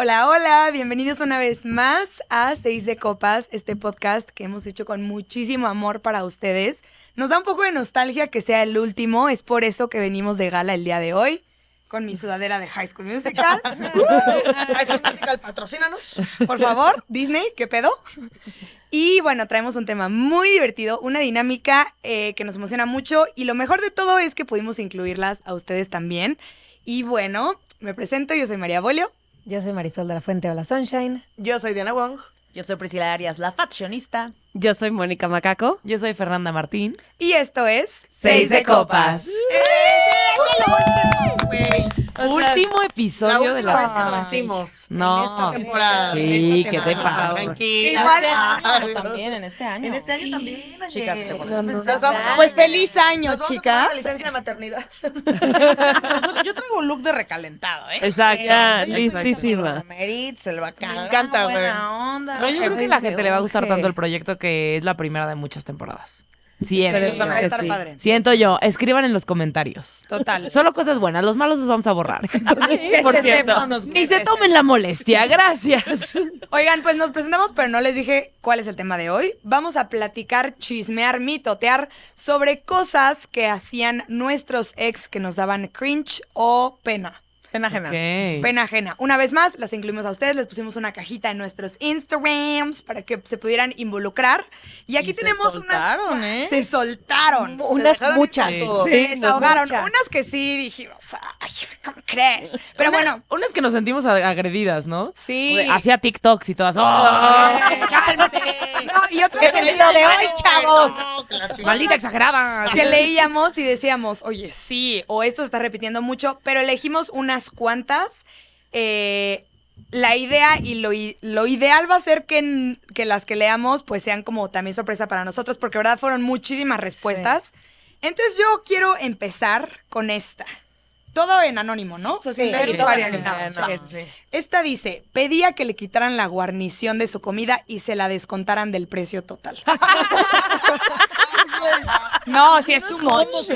Hola, hola, bienvenidos una vez más a Seis de Copas, este podcast que hemos hecho con muchísimo amor para ustedes. Nos da un poco de nostalgia que sea el último, es por eso que venimos de gala el día de hoy con mi sudadera de High School Musical. High School Musical, patrocínanos. Por favor, Disney, ¿qué pedo? Y bueno, traemos un tema muy divertido, una dinámica eh, que nos emociona mucho y lo mejor de todo es que pudimos incluirlas a ustedes también. Y bueno, me presento, yo soy María Bolio. Yo soy Marisol de la Fuente, la Sunshine. Yo soy Diana Wong. Yo soy Priscila Arias, la faccionista. Yo soy Mónica Macaco. Yo soy Fernanda Martín. Y esto es Seis de Copas. ¡Eh! último episodio de la vez que hicimos no. en esta temporada. Sí, que te pasa. Tranquila. Igual también en este año. En este año también. Chicas, pues feliz año, chicas. a licencia de maternidad. yo traigo un look de recalentado, ¿eh? Exacto, listísima. Meritz, el bacán. Me encanta, güey. No, yo creo que la gente le va a gustar tanto el proyecto que es la primera de muchas temporadas. Siento, Siento yo, escriban en los comentarios. Total. Solo cosas buenas, los malos los vamos a borrar. Ah, por cierto. Ni se tomen la molestia, gracias. Oigan, pues nos presentamos, pero no les dije cuál es el tema de hoy. Vamos a platicar, chismear, mitotear sobre cosas que hacían nuestros ex que nos daban cringe o pena. Pena ajena. Pena ajena. Una vez más, las incluimos a ustedes, les pusimos una cajita en nuestros Instagrams para que se pudieran involucrar. Y aquí tenemos tenemos se soltaron, ¿eh? Se soltaron. Unas muchas. se desahogaron. Unas que sí dijimos, ay, ¿cómo crees? Pero bueno. Unas que nos sentimos agredidas, ¿no? Sí. Hacía TikToks y todas. ¡Oh! ¡Cálmate! No, y otras que de hoy, chavos. Maldita exagerada. Que leíamos y decíamos, oye, sí, o esto se está repitiendo mucho, pero elegimos una cuantas. Eh, la idea y lo, lo, ideal va a ser que, las que leamos pues sean como también sorpresa para nosotros, porque verdad fueron muchísimas respuestas. Entonces yo quiero empezar con esta todo en anónimo, ¿no? sí, sí, sí, Esta dice, pedía que le quitaran la guarnición de su comida y se la descontaran del precio total. no, si es tu much.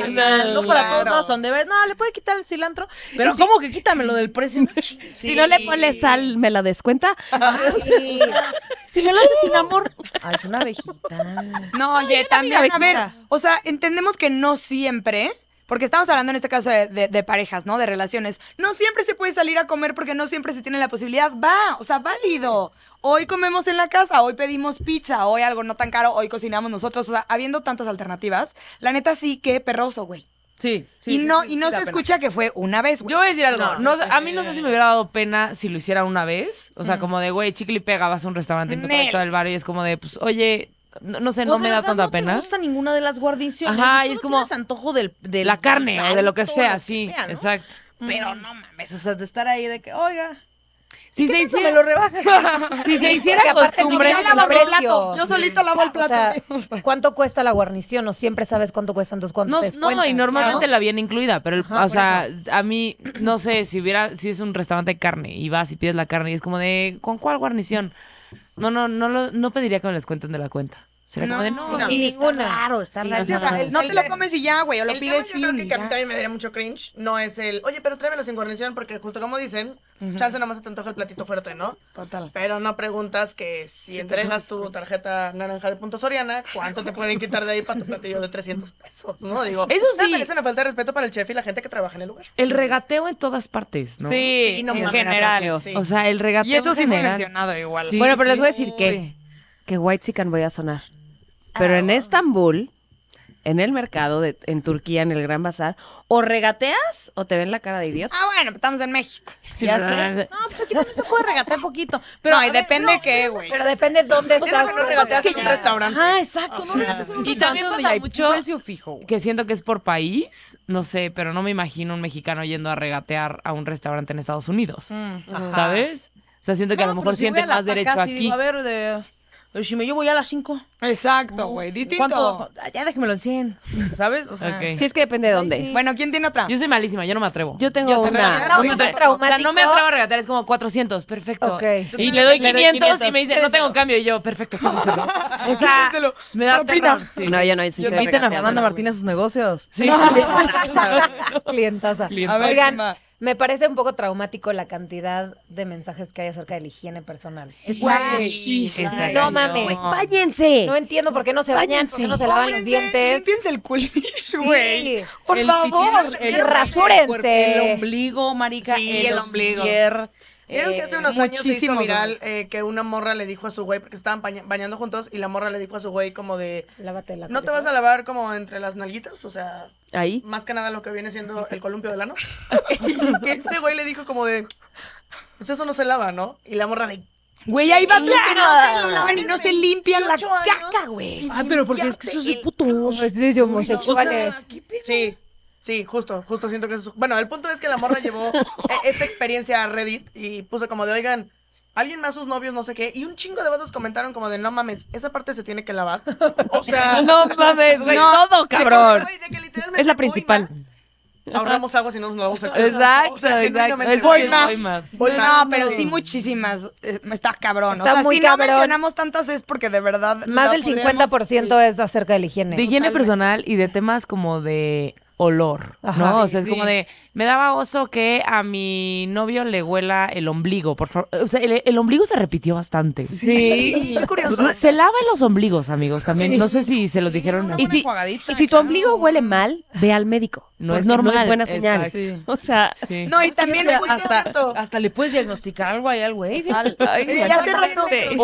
No para todos son de vez. No, le puede quitar el cilantro. Pero ¿cómo que quítamelo del precio? Si no le pones sal, ¿me la descuenta? Si me lo hace sin amor. Ay, ah, es una abejita. No, oye, también, a ver, o sea, entendemos que no siempre porque estamos hablando en este caso de, parejas, ¿no? De relaciones. No siempre se puede salir a comer porque no siempre se tiene la posibilidad. Va, o sea, válido. Hoy comemos en la casa, hoy pedimos pizza, hoy algo no tan caro, hoy cocinamos nosotros. O sea, habiendo tantas alternativas, la neta sí que perroso, güey. Sí, sí. Y no, y no se escucha que fue una vez, güey. Yo voy a decir algo. a mí no sé si me hubiera dado pena si lo hiciera una vez. O sea, mm. como de, güey, chicle y pega, vas a un restaurante, en todo el barrio y es como de, pues, oye, no, sé, no me da tanta pena. No gusta ninguna de las guarniciones. Ajá, es como. antojo de la carne o de lo que sea, sí. Exacto. Pero mm. no mames, o sea, de estar ahí de que, oiga. Si se hiciera. lo rebaja si se hiciera costumbre. Yo, yo solito lavo el plato. ¿Cuánto cuesta la guarnición? ¿O siempre sabes cuánto cuestan tus cuánto no, No, y normalmente la viene incluida, pero o sea, a mí, no sé, si hubiera, si es un restaurante de carne y vas y pides la carne y es como de, ¿con cuál guarnición? No, no, no, lo, no pediría que me les cuenten de la cuenta no, no, ninguna. Claro, está raro. no te lo comes y ya, güey. O lo pides sin. Yo creo que, a mí también me daría mucho cringe. No es el, oye, pero tráemelo sin guarnición, porque justo como dicen, chance nomás se te antoja el platito fuerte, ¿no? Total. Pero no preguntas que si entregas tu tarjeta naranja de punto Soriana, ¿cuánto te pueden quitar de ahí para tu platillo de 300 pesos? No, digo. Eso sí. Me una falta de respeto para el chef y la gente que trabaja en el lugar. El regateo en todas partes, ¿no? Sí, en general. O sea, el regateo. Y eso sí fue igual. bueno, pero les voy a decir que white Sican voy a sonar. Pero en ah. Estambul, en el mercado, de, en Turquía, en el Gran Bazar, o regateas o te ven la cara de idiota. Ah, bueno, estamos en México. Sí, No, pues aquí también se puede regatear un poquito. Pero depende de qué, güey. Pero pues depende dónde estás. Pues en un restaurante. Ah, exacto. y también pasa mucho precio fijo, que siento que es por país, no sé, pero no me imagino un mexicano yendo a regatear a un restaurante en Estados Unidos, mm, ¿sabes? O sea, siento que a lo mejor siente más derecho aquí. a ver, pero si me llevo ya a las 5. Exacto, güey. distinto. ¿cuánto? Ya déjemelo en 100. ¿Sabes? O sea, Sí, es que depende de dónde. Bueno, ¿quién tiene otra? Yo soy malísima, yo no me atrevo. Yo tengo yo una. No me atrevo. O sea, no me atrevo a regatear, es como 400, perfecto. Y le doy 500, y me dice, no tengo cambio. Y yo, perfecto, O sea, me da pena. No, yo no. hice. Inviten a Fernanda Martínez a sus negocios. Sí. Clientaza. Clientaza. Oigan. Me parece un poco traumático la cantidad de mensajes que hay acerca de la higiene personal. Sí, no mames. Váyanse. No entiendo por qué no se bañan, por qué no se lavan los dientes. Piensa el culillo, güey. Por favor, el, rasúrense. El ombligo, marica. Sí, el, el ombligo. Vieron que hace unos años hizo viral eh, que una morra le dijo a su güey, porque estaban bañando juntos, y la morra le dijo a su güey como de... Lávate ¿No te vas a lavar como entre las nalguitas? O sea... Ahí. Más que nada lo que viene siendo el columpio del ano. Y este güey le dijo como de... Pues eso no se lava, ¿no? Y la morra de... Güey, ahí va tu no, y no se limpia la caca, güey. Ah, pero porque es que eso es puto. homosexuales. Sí. Sí, justo, justo siento que es... Bueno, el punto es que la morra llevó eh, esta experiencia a Reddit y puso como de, oigan, alguien más sus novios, no sé qué, y un chingo de votos comentaron como de, no mames, esa parte se tiene que lavar. O sea... no mames, güey, todo, cabrón. es la principal. ahorramos agua si no nos lo vamos a Exacto, exacto. voy más. no, pero sí muchísimas. Eh, está cabrón. o sea, si no mencionamos tantas es porque de verdad. Más del 50% es acerca de la higiene. De higiene personal y de temas como de olor, ¿no? o sea, es como de, me daba oso que a mi novio le huela el ombligo, por favor. O sea, el, ombligo se repitió bastante. Sí. Qué curioso. Pues, se lava los ombligos, amigos, también. No sé si se los dijeron. y si, tu ombligo huele mal, ve al médico. No es normal. es buena señal. O sea. No, y también hasta, hasta le puedes diagnosticar algo ahí al güey. o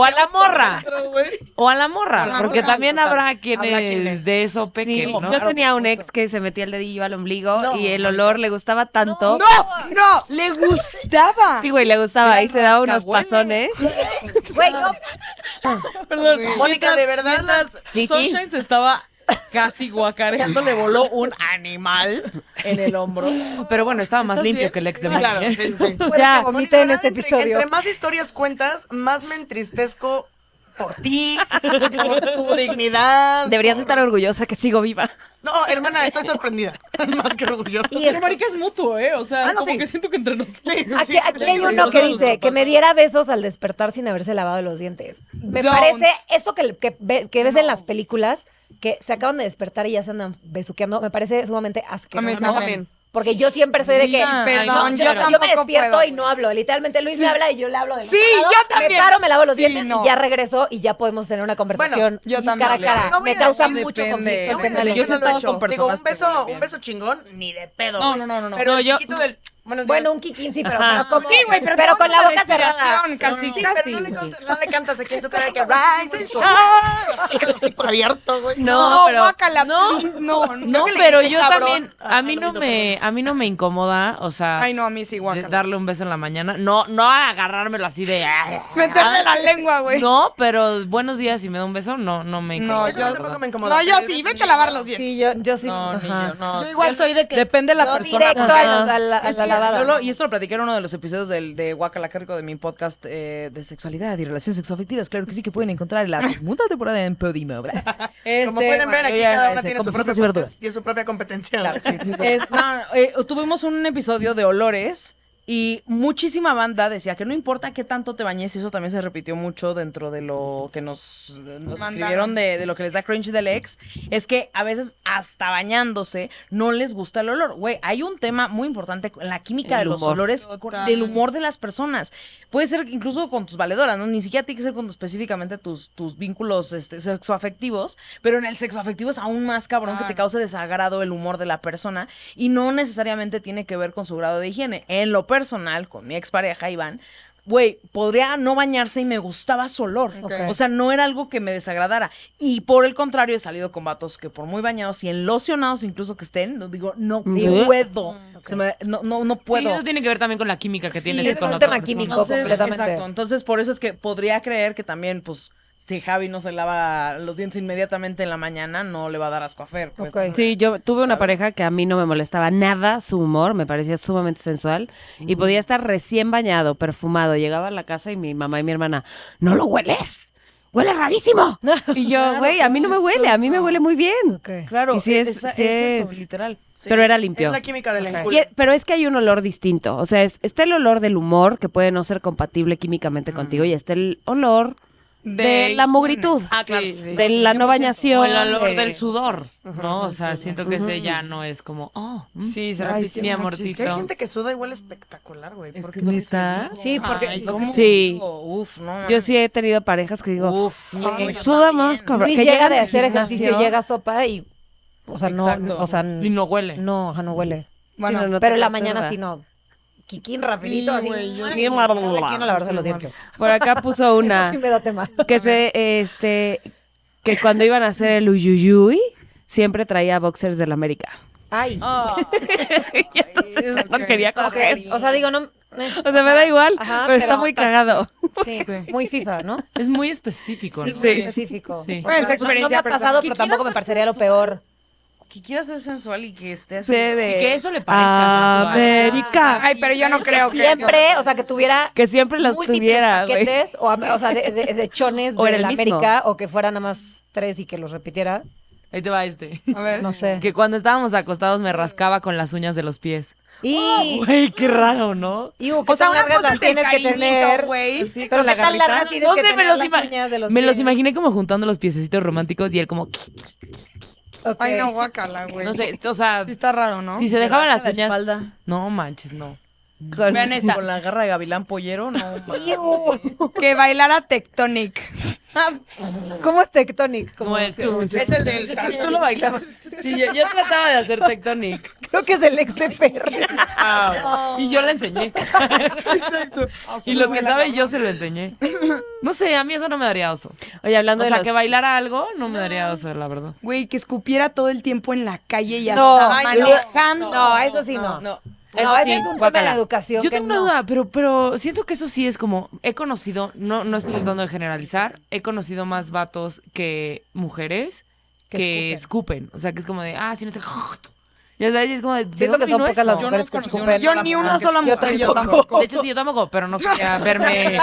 a la morra. O a la morra. Porque también habrá quienes, de eso pequeño. Yo tenía un ex que se metía el dedito iba al ombligo y el olor le gustaba tanto. ¡No! ¡No! ¡Le gustaba! Sí, güey, le gustaba. Y se daba unos pasones. Güey, no. Perdón, Mónica, de verdad las Sunshine se estaba casi guacareando, le voló un animal en el hombro. Pero bueno, estaba más limpio que el ex de Claro, sí, en este episodio. entre más historias cuentas, más me entristezco por ti, por tu dignidad. Deberías estar orgullosa que sigo viva. No, hermana, estoy sorprendida. Más que orgullosa. Y es... marica es mutuo, ¿eh? O sea, ah, como que siento que entre nosotros. aquí, hay uno que dice que me diera besos al despertar sin haberse lavado los dientes. Me parece eso que, que, ves en las películas, que se acaban de despertar y ya se andan besuqueando, me parece sumamente asqueroso. Porque yo siempre soy de que. yo, me despierto y no hablo. Literalmente Luis me habla y yo le hablo de Sí, yo también. Me paro, me lavo los dientes y ya regreso y ya podemos tener una conversación yo también, cara a cara. me causa mucho conflicto. yo he estado con personas. Digo, un beso, un beso chingón, ni de pedo. No, no, no, no. Pero yo. del bueno, un Kikín sí, pero, pero pero, con la boca cerrada. sí, Pero no, le, no le cantas se trae que Rise and ah. abierto, güey. No, pero, no, no, no pero yo también, a mí no me, a mí no me incomoda, o sea. Ay, no, a mí sí, Darle un beso en la mañana, no, no agarrármelo así de. Meterme la lengua, güey. No, pero buenos días y me da un beso, no, no me incomoda. No, yo tampoco me incomoda. No, yo sí, vete a lavar los dientes. Sí, yo, yo sí. yo igual soy de que. Depende la persona. Directo a la y esto lo platicé en uno de los episodios del, de Guacala de mi podcast eh, de sexualidad y relaciones sexoafectivas. Claro que sí que pueden encontrar la segunda temporada en Podimo, Como este, pueden ver, aquí cada una tiene su propia, competencia. Eh, tuvimos un episodio de olores y muchísima banda decía que no importa qué tanto te bañes, y eso también se repitió mucho dentro de lo que nos, nos escribieron de, lo que les da cringe del ex, es que a veces hasta bañándose no les gusta el olor. Güey, hay un tema muy importante en la química de los olores, del humor de las personas. Puede ser incluso con tus valedoras, ¿no? Ni siquiera tiene que ser con específicamente tus, tus vínculos este, sexoafectivos, pero en el sexoafectivo es aún más cabrón que te cause desagrado el humor de la persona y no necesariamente tiene que ver con su grado de higiene. En lo personal con mi ex pareja Iván, güey, podría no bañarse y me gustaba su olor. O sea, no era algo que me desagradara. Y por el contrario, he salido con vatos que por muy bañados y enlocionados incluso que estén, no digo, no puedo. Mm, no, no, no, puedo. Sí, eso tiene que ver también con la química que sí, Es un tema químico, completamente. Exacto. Entonces, por eso es que podría creer que también, pues, si Javi no se lava los dientes inmediatamente en la mañana, no le va a dar asco a Fer. Pues, sí, yo tuve una pareja que a mí no me molestaba nada su humor, me parecía sumamente sensual y podía estar recién bañado, perfumado. Llegaba a la casa y mi mamá y mi hermana, ¿no lo hueles? huele rarísimo. y yo, güey, a mí no me huele, a mí me huele muy bien. Claro, e-, es, eso, literal. pero era limpio. Es la química del Pero es que hay un olor distinto. O sea, está el olor del humor que puede no ser compatible químicamente mm. contigo y está el olor de, la mugritud, ah, de, la no bañación. O del sudor, ¿no? o sea, siento que ese ya no es como, oh, mm, sí, se repite mortito. Hay gente que suda y huele espectacular, güey. Es Sí, porque Ay, sí. Uf, no, Yo sí he tenido parejas que digo, uf, suda más, cabrón. Que llega de hacer ejercicio, llega sopa y o sea, no, o sea, y no huele. No, o sea, no huele. Bueno, pero en la mañana sí no. Kikín rapidito, sí, así. Wey, la, los dientes. Por acá puso una me da tema. que se, este, que cuando iban a hacer el Uyuyuy, siempre traía boxers del América. Ay. Oh. no quería coger. O sea, digo, no. Eh, o, sea, me da igual, pero, está muy cagado. Sí, sí, muy FIFA, ¿no? Es muy específico, ¿no? Sí, muy específico. Bueno, esa pues experiencia no ha pasado, pero tampoco me parecería lo peor que quiera ser sensual y que esté así. Y que eso le parezca América. Ay, pero yo no creo que siempre, o sea, que tuviera que siempre los tuviera, paquetes, o, o, sea, de, chones o de América o que fueran nada más tres y que los repitiera. Ahí te va este. A ver. No sé. Que cuando estábamos acostados me rascaba con las uñas de los pies. Y güey, qué raro, ¿no? o sea, una cosa es que tener, güey. pero la tan tienes no que tener me las uñas de los Me los imaginé como juntando los piececitos románticos y él como Ay, no, guacala, güey. No sé, o sea. Sí está raro, ¿no? Si se dejaban las uñas. La no manches, no. Mm. Con, con la garra de Gavilán Pollero, no. que bailara Tectonic. ¿Cómo es Tectonic? es el del Tú lo bailabas. Sí, yo, trataba de hacer Tectonic. Creo que es el ex de Fer. Y yo le enseñé. Y lo que sabe yo se lo enseñé. No sé, a mí eso no me daría oso. Oye, hablando o de sea, que bailara algo, no me daría oso, la verdad. Güey, que escupiera todo el tiempo en la calle y hasta no, manejando. No, eso sí no no, ese es un tema de la educación. Yo tengo una duda, pero, pero siento que eso sí es como, he conocido, no, no estoy tratando de generalizar, he conocido más vatos que mujeres que, escupen. O sea, que es como de, ah, si no estoy... Ya sabes, es como de, Siento que son pocas las mujeres que escupen. Yo ni una sola mujer. tampoco. De hecho, sí, yo tampoco, pero no quería verme...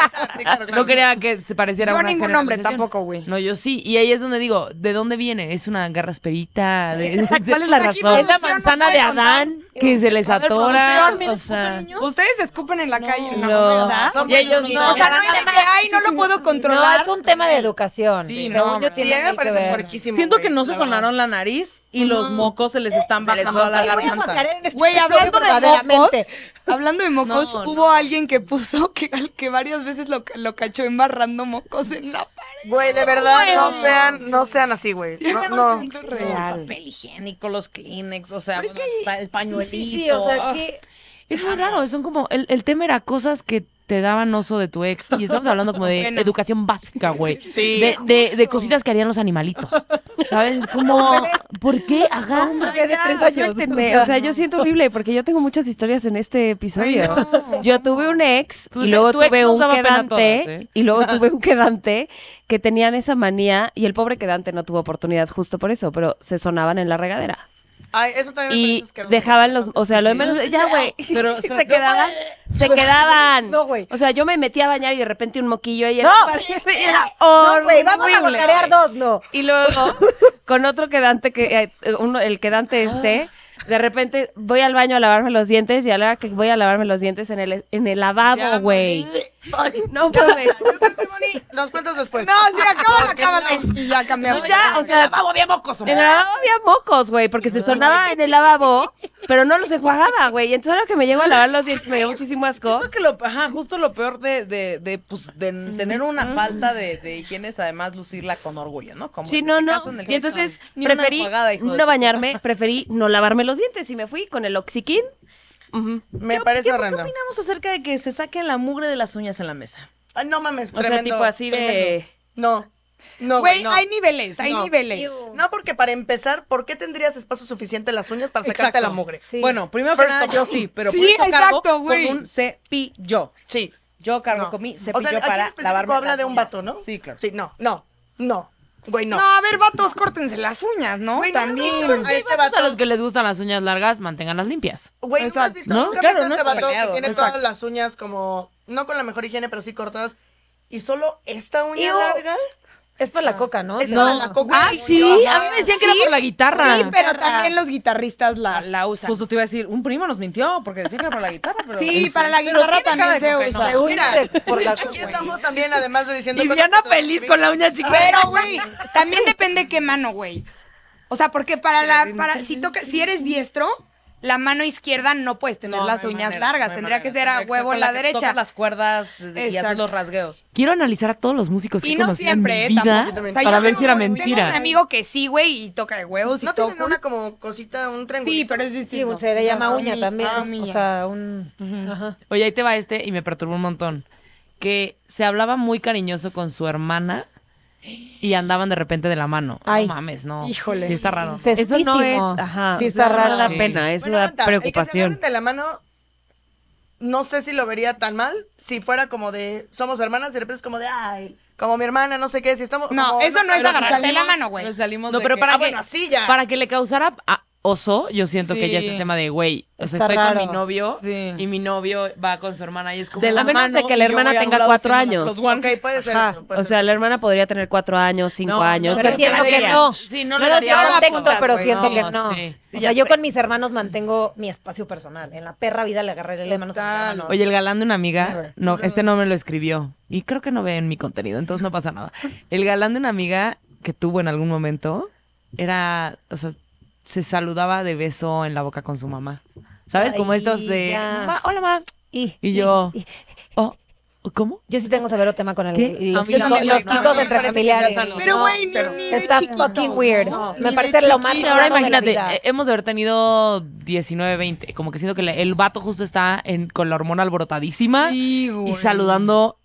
No quería que se pareciera yo a una ningún hombre tampoco, güey. No, yo sí. Y ahí es donde digo, ¿de dónde viene? ¿Es una garrasperita? De... ¿Cuál es la razón? ¿Es la manzana de Adán? que se les atora. o sea, ustedes escupen en la calle, no, ¿verdad? ellos no. O sea, no es que ay, no lo puedo controlar. No, es un tema de educación. Sí, no, yo tiene sí, Siento que no se sonaron la nariz y los mocos se les están bajando a la garganta. Este güey, hablando de mocos, hablando de mocos, hubo alguien que puso que, que varias veces lo, lo cachó embarrando mocos en la pared. Güey, de verdad, no sean, no sean así, güey. no, no. Papel higiénico, los Kleenex, o sea, el pañuelo. Sí, sí, o sea, ah. que... Es muy raro, son como, el, el tema era cosas que te daban oso de tu ex. Y estamos hablando como de educación básica, güey. Sí. De, de, cositas que harían los animalitos. ¿Sabes? Es como, ¿por qué? Ajá. de tres años. O sea, yo siento horrible porque yo tengo muchas historias en este episodio. Yo tuve un ex, y luego tuve un quedante, y luego tuve un quedante que tenían esa manía y el pobre quedante no tuvo oportunidad justo por eso, pero se sonaban en la regadera eso y dejaban los, o sea, lo de menos, ya, güey, pero, se, quedaban, se quedaban, o sea, yo me metí a bañar y de repente un moquillo ahí, no, no, güey, vamos a bocarear dos, no, y luego con otro quedante que, eh, uno, el quedante este, ah. de repente voy al baño a lavarme los dientes y a la hora que voy a lavarme los dientes en el, en el lavabo, güey. Ay, no mames. Los cuentas después. No, si acaban, acaban. Y ya cambiamos. Pues o sea, el lavabo había mocos. En el mocos, güey, porque se sonaba en el lavabo, pero no los enjuagaba, güey. Entonces ahora que me llego a lavar los dientes me dio muchísimo asco. que lo, justo lo peor de, de, de, pues, tener una falta de, de higiene es además lucirla con orgullo, ¿no? Como sí, no, este no. y entonces preferí no bañarme, preferí no lavarme los dientes y me fui con el Oxiquín me parece raro ¿Qué opinamos acerca de que se saquen la mugre de las uñas en la mesa? Ah, no mames, O sea, tipo así de... No. No, güey, hay niveles, hay niveles. No, porque para empezar, ¿por qué tendrías espacio suficiente en las uñas para sacarte la mugre? Bueno, primero que yo sí, pero sí, exacto, con un cepillo. Sí. Yo cargo no. con mi cepillo o sea, para aquí en habla de un vato, ¿no? Sí, claro. Sí, no, no, no. Güey, no. a ver, vatos, córtense las uñas, ¿no? También. a este vato. a los que les gustan las uñas largas, manténganlas limpias. Güey, ¿no has visto? ¿No? Claro, no este vato que tiene todas las uñas como, no con la mejor higiene, pero sí cortadas. Y solo esta uña larga. Es por la ah, coca, ¿no? Es no. la coca. Ah, sí. A mí me decían que era por la guitarra. Sí, pero también los guitarristas la, la usan. Justo te iba a decir, un primo nos mintió porque decía que era para la guitarra. Pero sí, para la guitarra también se usa. No. Mira, por la aquí estamos también, además de diciendo. Y cosas feliz con la uña chiquita. Pero, güey, también depende qué mano, güey. O sea, porque para la. Para, si, tocas si eres diestro la mano izquierda no puedes tener las uñas largas, tendría que ser a huevo la, la derecha. las cuerdas y los rasgueos. Quiero analizar a todos los músicos que y no siempre, ¿eh? para ver si era mentira. un amigo que sí, güey, y toca de huevos y ¿No toca una como cosita, un tren Sí, pero es distinto. Sí, se le llama uña también, o sea, un... Oye, ahí te va este y me perturbó un montón. Que se hablaba muy cariñoso con su hermana y andaban de repente de la mano. Ay. No mames, no. Híjole. Sí está raro. Eso no es, ajá, sí está raro. la pena, es una preocupación. El que se de la mano no sé si lo vería tan mal si fuera como de somos hermanas y de repente es como de ay, como mi hermana, no sé qué, si estamos No, eso no, es agarrarte la mano, güey. Nos salimos no pero para ah, bueno, así ya. para que le causara oso, yo siento que ya es el tema de, güey, o sea, estoy con mi novio y mi novio va con su hermana y es como... De la menos de que la hermana tenga cuatro años. puede ser o sea, la hermana podría tener cuatro años, cinco años. pero, siento que no. Sí, no, contexto, pero siento que no. O sea, yo con mis hermanos mantengo mi espacio personal. En la perra vida le agarré el hermano a Oye, el galán de una amiga, no, este no me lo escribió y creo que no ve en mi contenido, entonces no pasa nada. El galán de una amiga que tuvo en algún momento era, o sea, se saludaba de beso en la boca con su mamá. ¿Sabes? Como estos de. hola, mamá. Y, yo. Oh, ¿Cómo? Yo sí tengo severo tema con el, los, entre familiares. Pero, güey, Está fucking weird. Me parece lo más y Ahora imagínate, eh, hemos de haber tenido 19, 20. Como que siento que el vato justo está en- con la hormona alborotadísima y saludando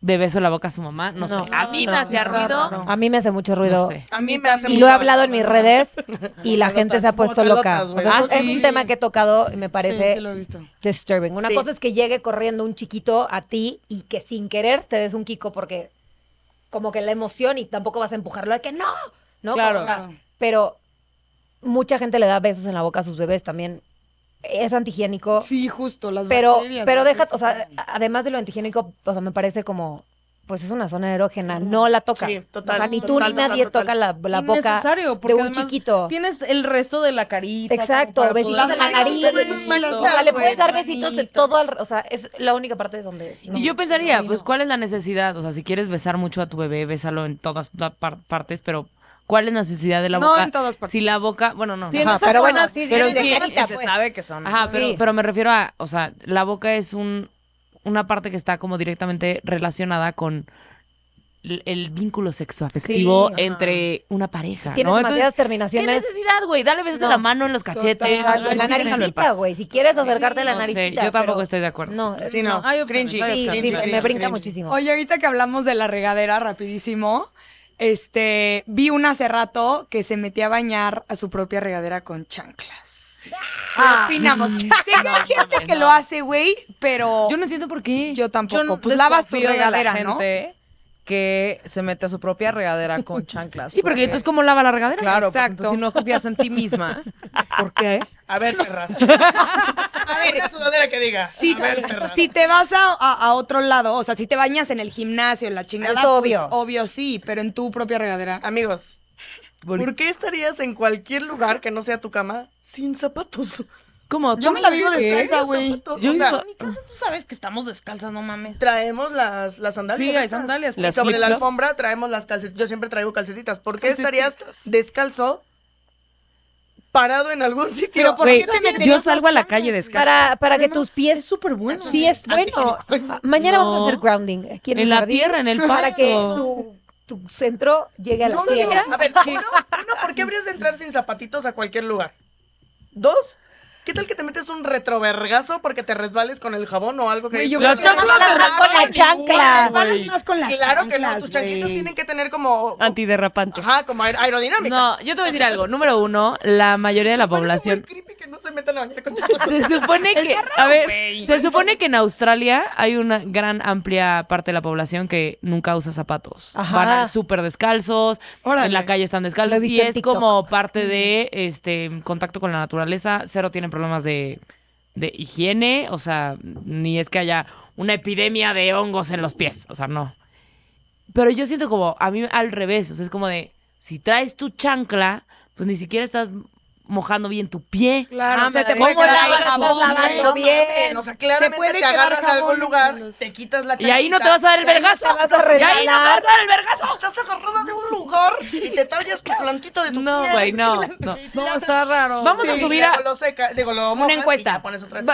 de beso en la boca a su mamá. No, sé. A mí me hace ruido. A mí me hace mucho ruido. A mí me hace Y lo he hablado en mis redes y la gente se ha puesto loca. Ah, es, un tema que he tocado y me parece disturbing. Una cosa es que llegue corriendo un chiquito a ti y que sin querer te des un kiko porque como que la emoción y tampoco vas a empujarlo de que no, ¿no? pero mucha gente le da besos en la boca a sus bebés también es antihigiénico. Sí, justo, las pero, Pero deja, o sea, además de lo antihigiénico, o sea, me parece como, pues es una zona erógena, no la tocas. Sí, total. O sea, ni tú ni nadie toca la, boca de un chiquito. Tienes el resto de la carita. Exacto, besitos en la le puedes dar besitos de todo, o sea, es la única parte donde... y yo pensaría, pues, ¿cuál es la necesidad? O sea, si quieres besar mucho a tu bebé, bésalo en todas partes, pero ¿Cuál es la necesidad de la boca? No en todas partes. Si la boca, bueno, no. Sí, pero bueno, sí, sí, pero sí, sí que se sabe que son. Ajá, pero, me refiero a, o sea, la boca es un, una parte que está como directamente relacionada con el, vínculo vínculo sexoafectivo entre una pareja. Tienes demasiadas terminaciones. ¿Qué necesidad, güey? Dale besos en la mano, en los cachetes. en la naricita, güey. Si quieres acercarte a la no yo tampoco estoy de acuerdo. No, sí, eh, no. Ay, sí, sí, me brinca muchísimo. Oye, ahorita que hablamos de la regadera rapidísimo. Este, vi una hace rato que se metía a bañar a su propia regadera con chanclas. Ah. opinamos? sé que hay gente que lo hace, güey, pero. Yo no entiendo por qué. Yo tampoco. pues lavas tu regadera, ¿no? que se mete a su propia regadera con chanclas. Sí, porque, entonces ¿cómo lava la regadera? Claro, pues, Exacto. si no confías en ti misma, ¿por qué? A ver, terraza. a ver, una sudadera que diga. Si, a ver, si te vas a, a, otro lado, o sea, si te bañas en el gimnasio, en la chingada. Es obvio. Pues, obvio sí, pero en tu propia regadera. Amigos, ¿por qué estarías en cualquier lugar que no sea tu cama sin zapatos? ¿Cómo? Yo me la vivo descalza, güey. o sea, en mi casa tú sabes que estamos descalzas, no mames. Traemos las, las sandalias. Sí, sandalias. sobre la alfombra traemos las calcetitas. Yo siempre traigo calcetitas. ¿Por qué estarías descalzo parado en algún sitio. ¿por qué yo salgo a la calle descalzo. Para, que tus pies. Es súper bueno. Sí, es bueno. Mañana vamos a hacer grounding aquí en, la tierra, en el pasto. Para que tu, centro llegue a la tierra. A ver, ¿por qué habrías de entrar sin zapatitos a cualquier lugar? Dos, ¿Qué tal que te metes un retrovergazo porque te resbales con el jabón o algo que... yo la te con la chancla. Resbalas más con la Claro que no, tus chanquitos tienen que tener como... Antiderrapante. Ajá, como aer aerodinámica. No, yo te voy a decir algo. Número uno, la mayoría de la población... Es creepy que no se metan a bañar con Se supone que... a ver, se supone que en Australia hay una gran amplia parte de la población que nunca usa zapatos. Ajá. Van súper descalzos, en la calle están descalzos y es como parte de este contacto con la naturaleza, cero tienen problemas de, de higiene, o sea, ni es que haya una epidemia de hongos en los pies, o sea, no. Pero yo siento como, a mí al revés, o sea, es como de, si traes tu chancla, pues ni siquiera estás mojando bien tu pie. Claro, ah, o sea, te puede bien. O sea, claramente se puede te agarras a algún lugar, te quitas la chaqueta. Y ahí no te vas a dar el vergazo. Y ahí no te vas a dar el vergazo. Estás agarrada de un lugar y te tallas tu plantito de tu pie. No, güey, no. No, está raro. Vamos a subir a... Lo seca, digo, lo una encuesta.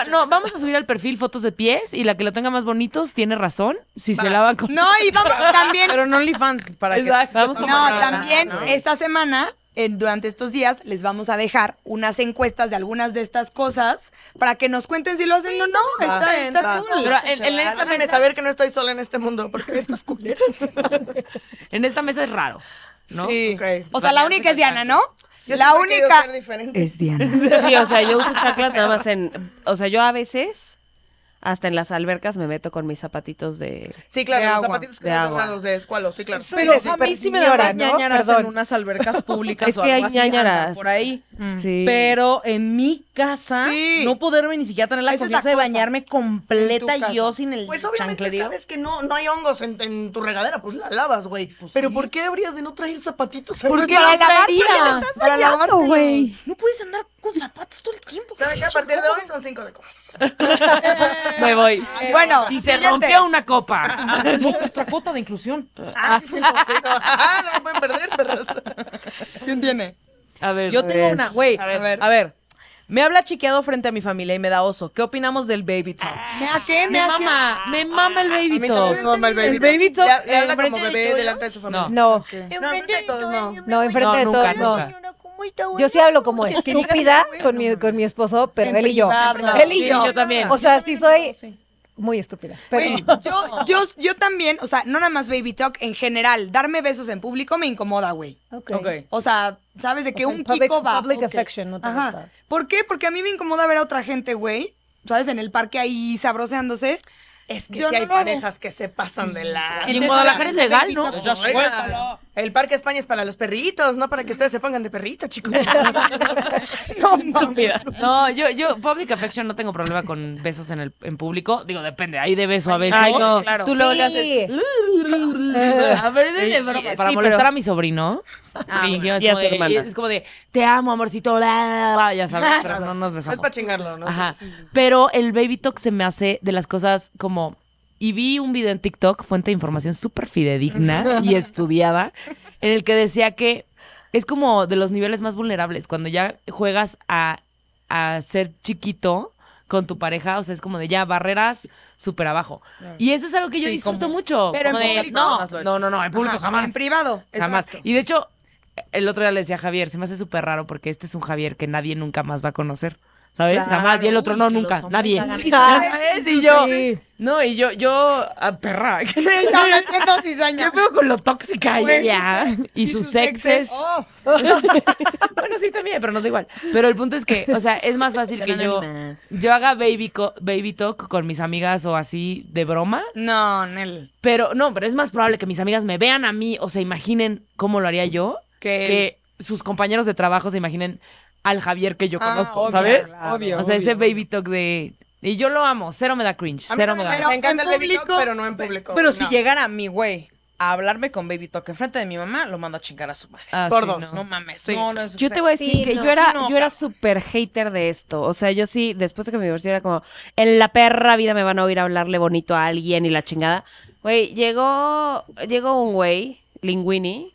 no, vamos a subir al perfil fotos de pies y la que lo tenga más bonitos tiene razón si Va. se lava con... No, y vamos también... Pero no OnlyFans para que... Vamos no, también ah, esta semana durante estos días les vamos a dejar unas encuestas de algunas de estas cosas para que nos cuenten si lo hacen o no. Está, en, esta mesa... saber que no estoy sola en este mundo porque estas culeras. en esta mesa es raro. Sí. O sea, la única es Diana, ¿no? la única es Diana. Sí, o sea, yo uso chacla nada más en. O sea, yo a veces hasta en las albercas me meto con mis zapatitos de. Sí, claro, los agua, zapatitos que de son agua. de escualo, sí, claro. Pero a mí sí me da ñañaras en unas albercas públicas es que hay por ahí. Mm. Sí. Pero en mi casa, no poderme ni siquiera tener la posibilidad de bañarme completa yo sin el Pues obviamente sabes que no, no hay hongos en, tu regadera, pues la lavas, güey. Pues pero ¿por qué habrías de no traer zapatitos? Porque, pues, porque la lavar, Para lavarte, güey. No puedes andar con zapatos todo el tiempo. ¿Sabes qué? a partir de hoy son cinco de copas? Me voy. Bueno, y se rompió una copa. Ah, ah, nuestra cuota de inclusión. Ah, sí, sí, Ah, no me pueden perder, perros. ¿Quién tiene? A ver. Yo tengo una, güey. A ver. A ver. Me habla chiqueado frente a mi familia y me da oso. ¿Qué opinamos del baby talk? ¿Me a qué? Me, qué? mama, me mama el baby talk. A mí me mama el baby, el baby talk. Le, eh, habla como bebé delante de su familia. No. No, enfrente de todos, no. No, enfrente de todos, no. Yo sí hablo como estúpida con mi, con mi esposo, pero él y yo. Él y yo. también. O sea, sí soy muy estúpida. Pero... yo, yo, también, o sea, no nada más baby talk, en general, darme besos en público me incomoda, güey. Ok. O sea, sabes de que un public, kiko va. Public affection, no te gusta. ¿Por qué? Porque a mí me incomoda ver a otra gente, güey. ¿Sabes? En el parque ahí sabroseándose. Es que si hay parejas que se pasan de la. Y en Guadalajara es legal, ¿no? Ya suéltalo. El Parque España es para los perritos, no para que ustedes se pongan de perrito, chicos. no, No, yo, yo, public affection, no tengo problema con besos en el en público. Digo, depende, hay de beso a beso. Ay, no, claro. Tú lo le haces. a ver, Para molestar a mi sobrino. es, como de, te amo, amorcito. ya sabes, no nos besamos. Es para chingarlo, ¿no? Ajá. Pero el baby talk se me hace de las cosas como y vi un video en TikTok, fuente de información súper fidedigna y estudiada, en el que decía que es como de los niveles más vulnerables, cuando ya juegas a, ser chiquito con tu pareja, o sea, es como de ya barreras súper abajo. Y eso es algo que yo disfruto mucho. Pero no, no, no, no, no, en público jamás. En privado. Jamás. Y de hecho, el otro día le decía a Javier, se me hace súper raro porque este es un Javier que nadie nunca más va a conocer. ¿sabes? Jamás. Y el otro, no, nunca. Nadie. ¿Sabes? Y yo, no, y yo, yo, ah, perra. yo veo con lo tóxica ella pues, y, sus, sexes. exes. Oh. bueno, sí, también, pero no es igual. Pero el punto es que, o sea, es más fácil que yo, yo haga baby, baby talk con mis amigas o así de broma. No, Nel. Pero, no, pero es más probable que mis amigas me vean a mí o se imaginen cómo lo haría yo. que sus compañeros de trabajo se imaginen al Javier que yo ah, conozco, ¿sabes? obvio, o sea, ese baby talk de... Y yo lo amo, cero me da cringe, cero me da... me encanta el baby talk, pero no en público. Pero si llegara mi güey a hablarme con Baby Talk enfrente frente de mi mamá, lo mando a chingar a su madre. Ah, Por dos. No, mames. yo te voy a decir que yo era, yo era súper hater de esto. O sea, yo sí, después de que me divorcié, era como, en la perra vida me van a oír hablarle bonito a alguien y la chingada. Güey, llegó, llegó un güey, Linguini,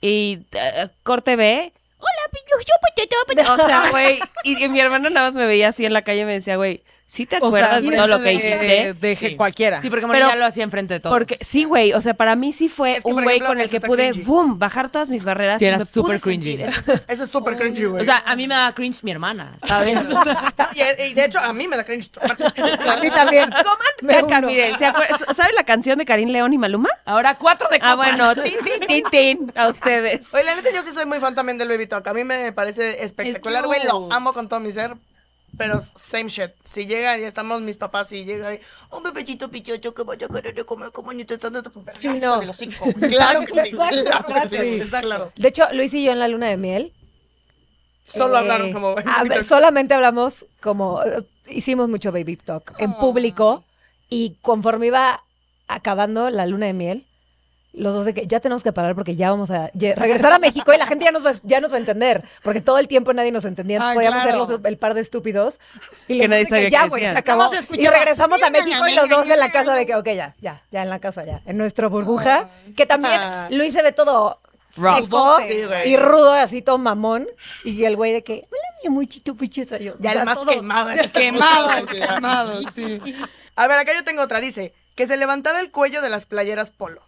y eh, corte B, hola, yo, yo, pues, O sea, güey, y mi hermano nada más me veía así en la calle y me decía, güey, Sí te acuerdas de todo lo que hiciste? De, cualquiera. Sí, porque ya lo hacía enfrente de todos. Porque, sí, güey. O sea, para mí sí fue un güey con el que pude, boom, bajar todas mis barreras. Sí, era súper cringy. Eso es, súper cringy, güey. O sea, a mí me da cringe mi hermana, ¿sabes? y, de hecho, a mí me da cringe. a mí también. Coman caca, miren. ¿Saben la canción de Karim León y Maluma? Ahora cuatro de ah, copas. Ah, bueno. Tin, tin, tin, tin. A ustedes. Oye, la neta, yo sí soy muy fan también del Baby Talk. A mí me parece espectacular, güey. Lo amo con todo mi ser, pero same shit. Si llegan y estamos mis papás y llega y, un oh, bebecito pichacho que vaya a querer comer como ni te están sí, no. Claro que sí, claro De hecho, Luis y yo en la luna de miel. Solo eh, hablaron como. solamente hablamos como. Eh, hicimos mucho baby talk en ah. público y conforme iba acabando la luna de miel, los dos de que ya tenemos que parar porque ya vamos a regresar a México y la gente ya nos va, ya nos va a entender, porque todo el tiempo nadie nos entendía, podíamos ser el par de estúpidos. Y los que que ya, güey, se Y regresamos a México y los dos de la casa de que, ok, ya, ya, ya en la casa, ya, en nuestra burbuja, que también ah. Luis se ve todo seco y rudo, así todo mamón, y el güey de que, hola, mi muchito yo. Ya el Quemado, este quemado, sí. A ver, acá yo tengo otra, dice, que se levantaba el cuello de las playeras polo.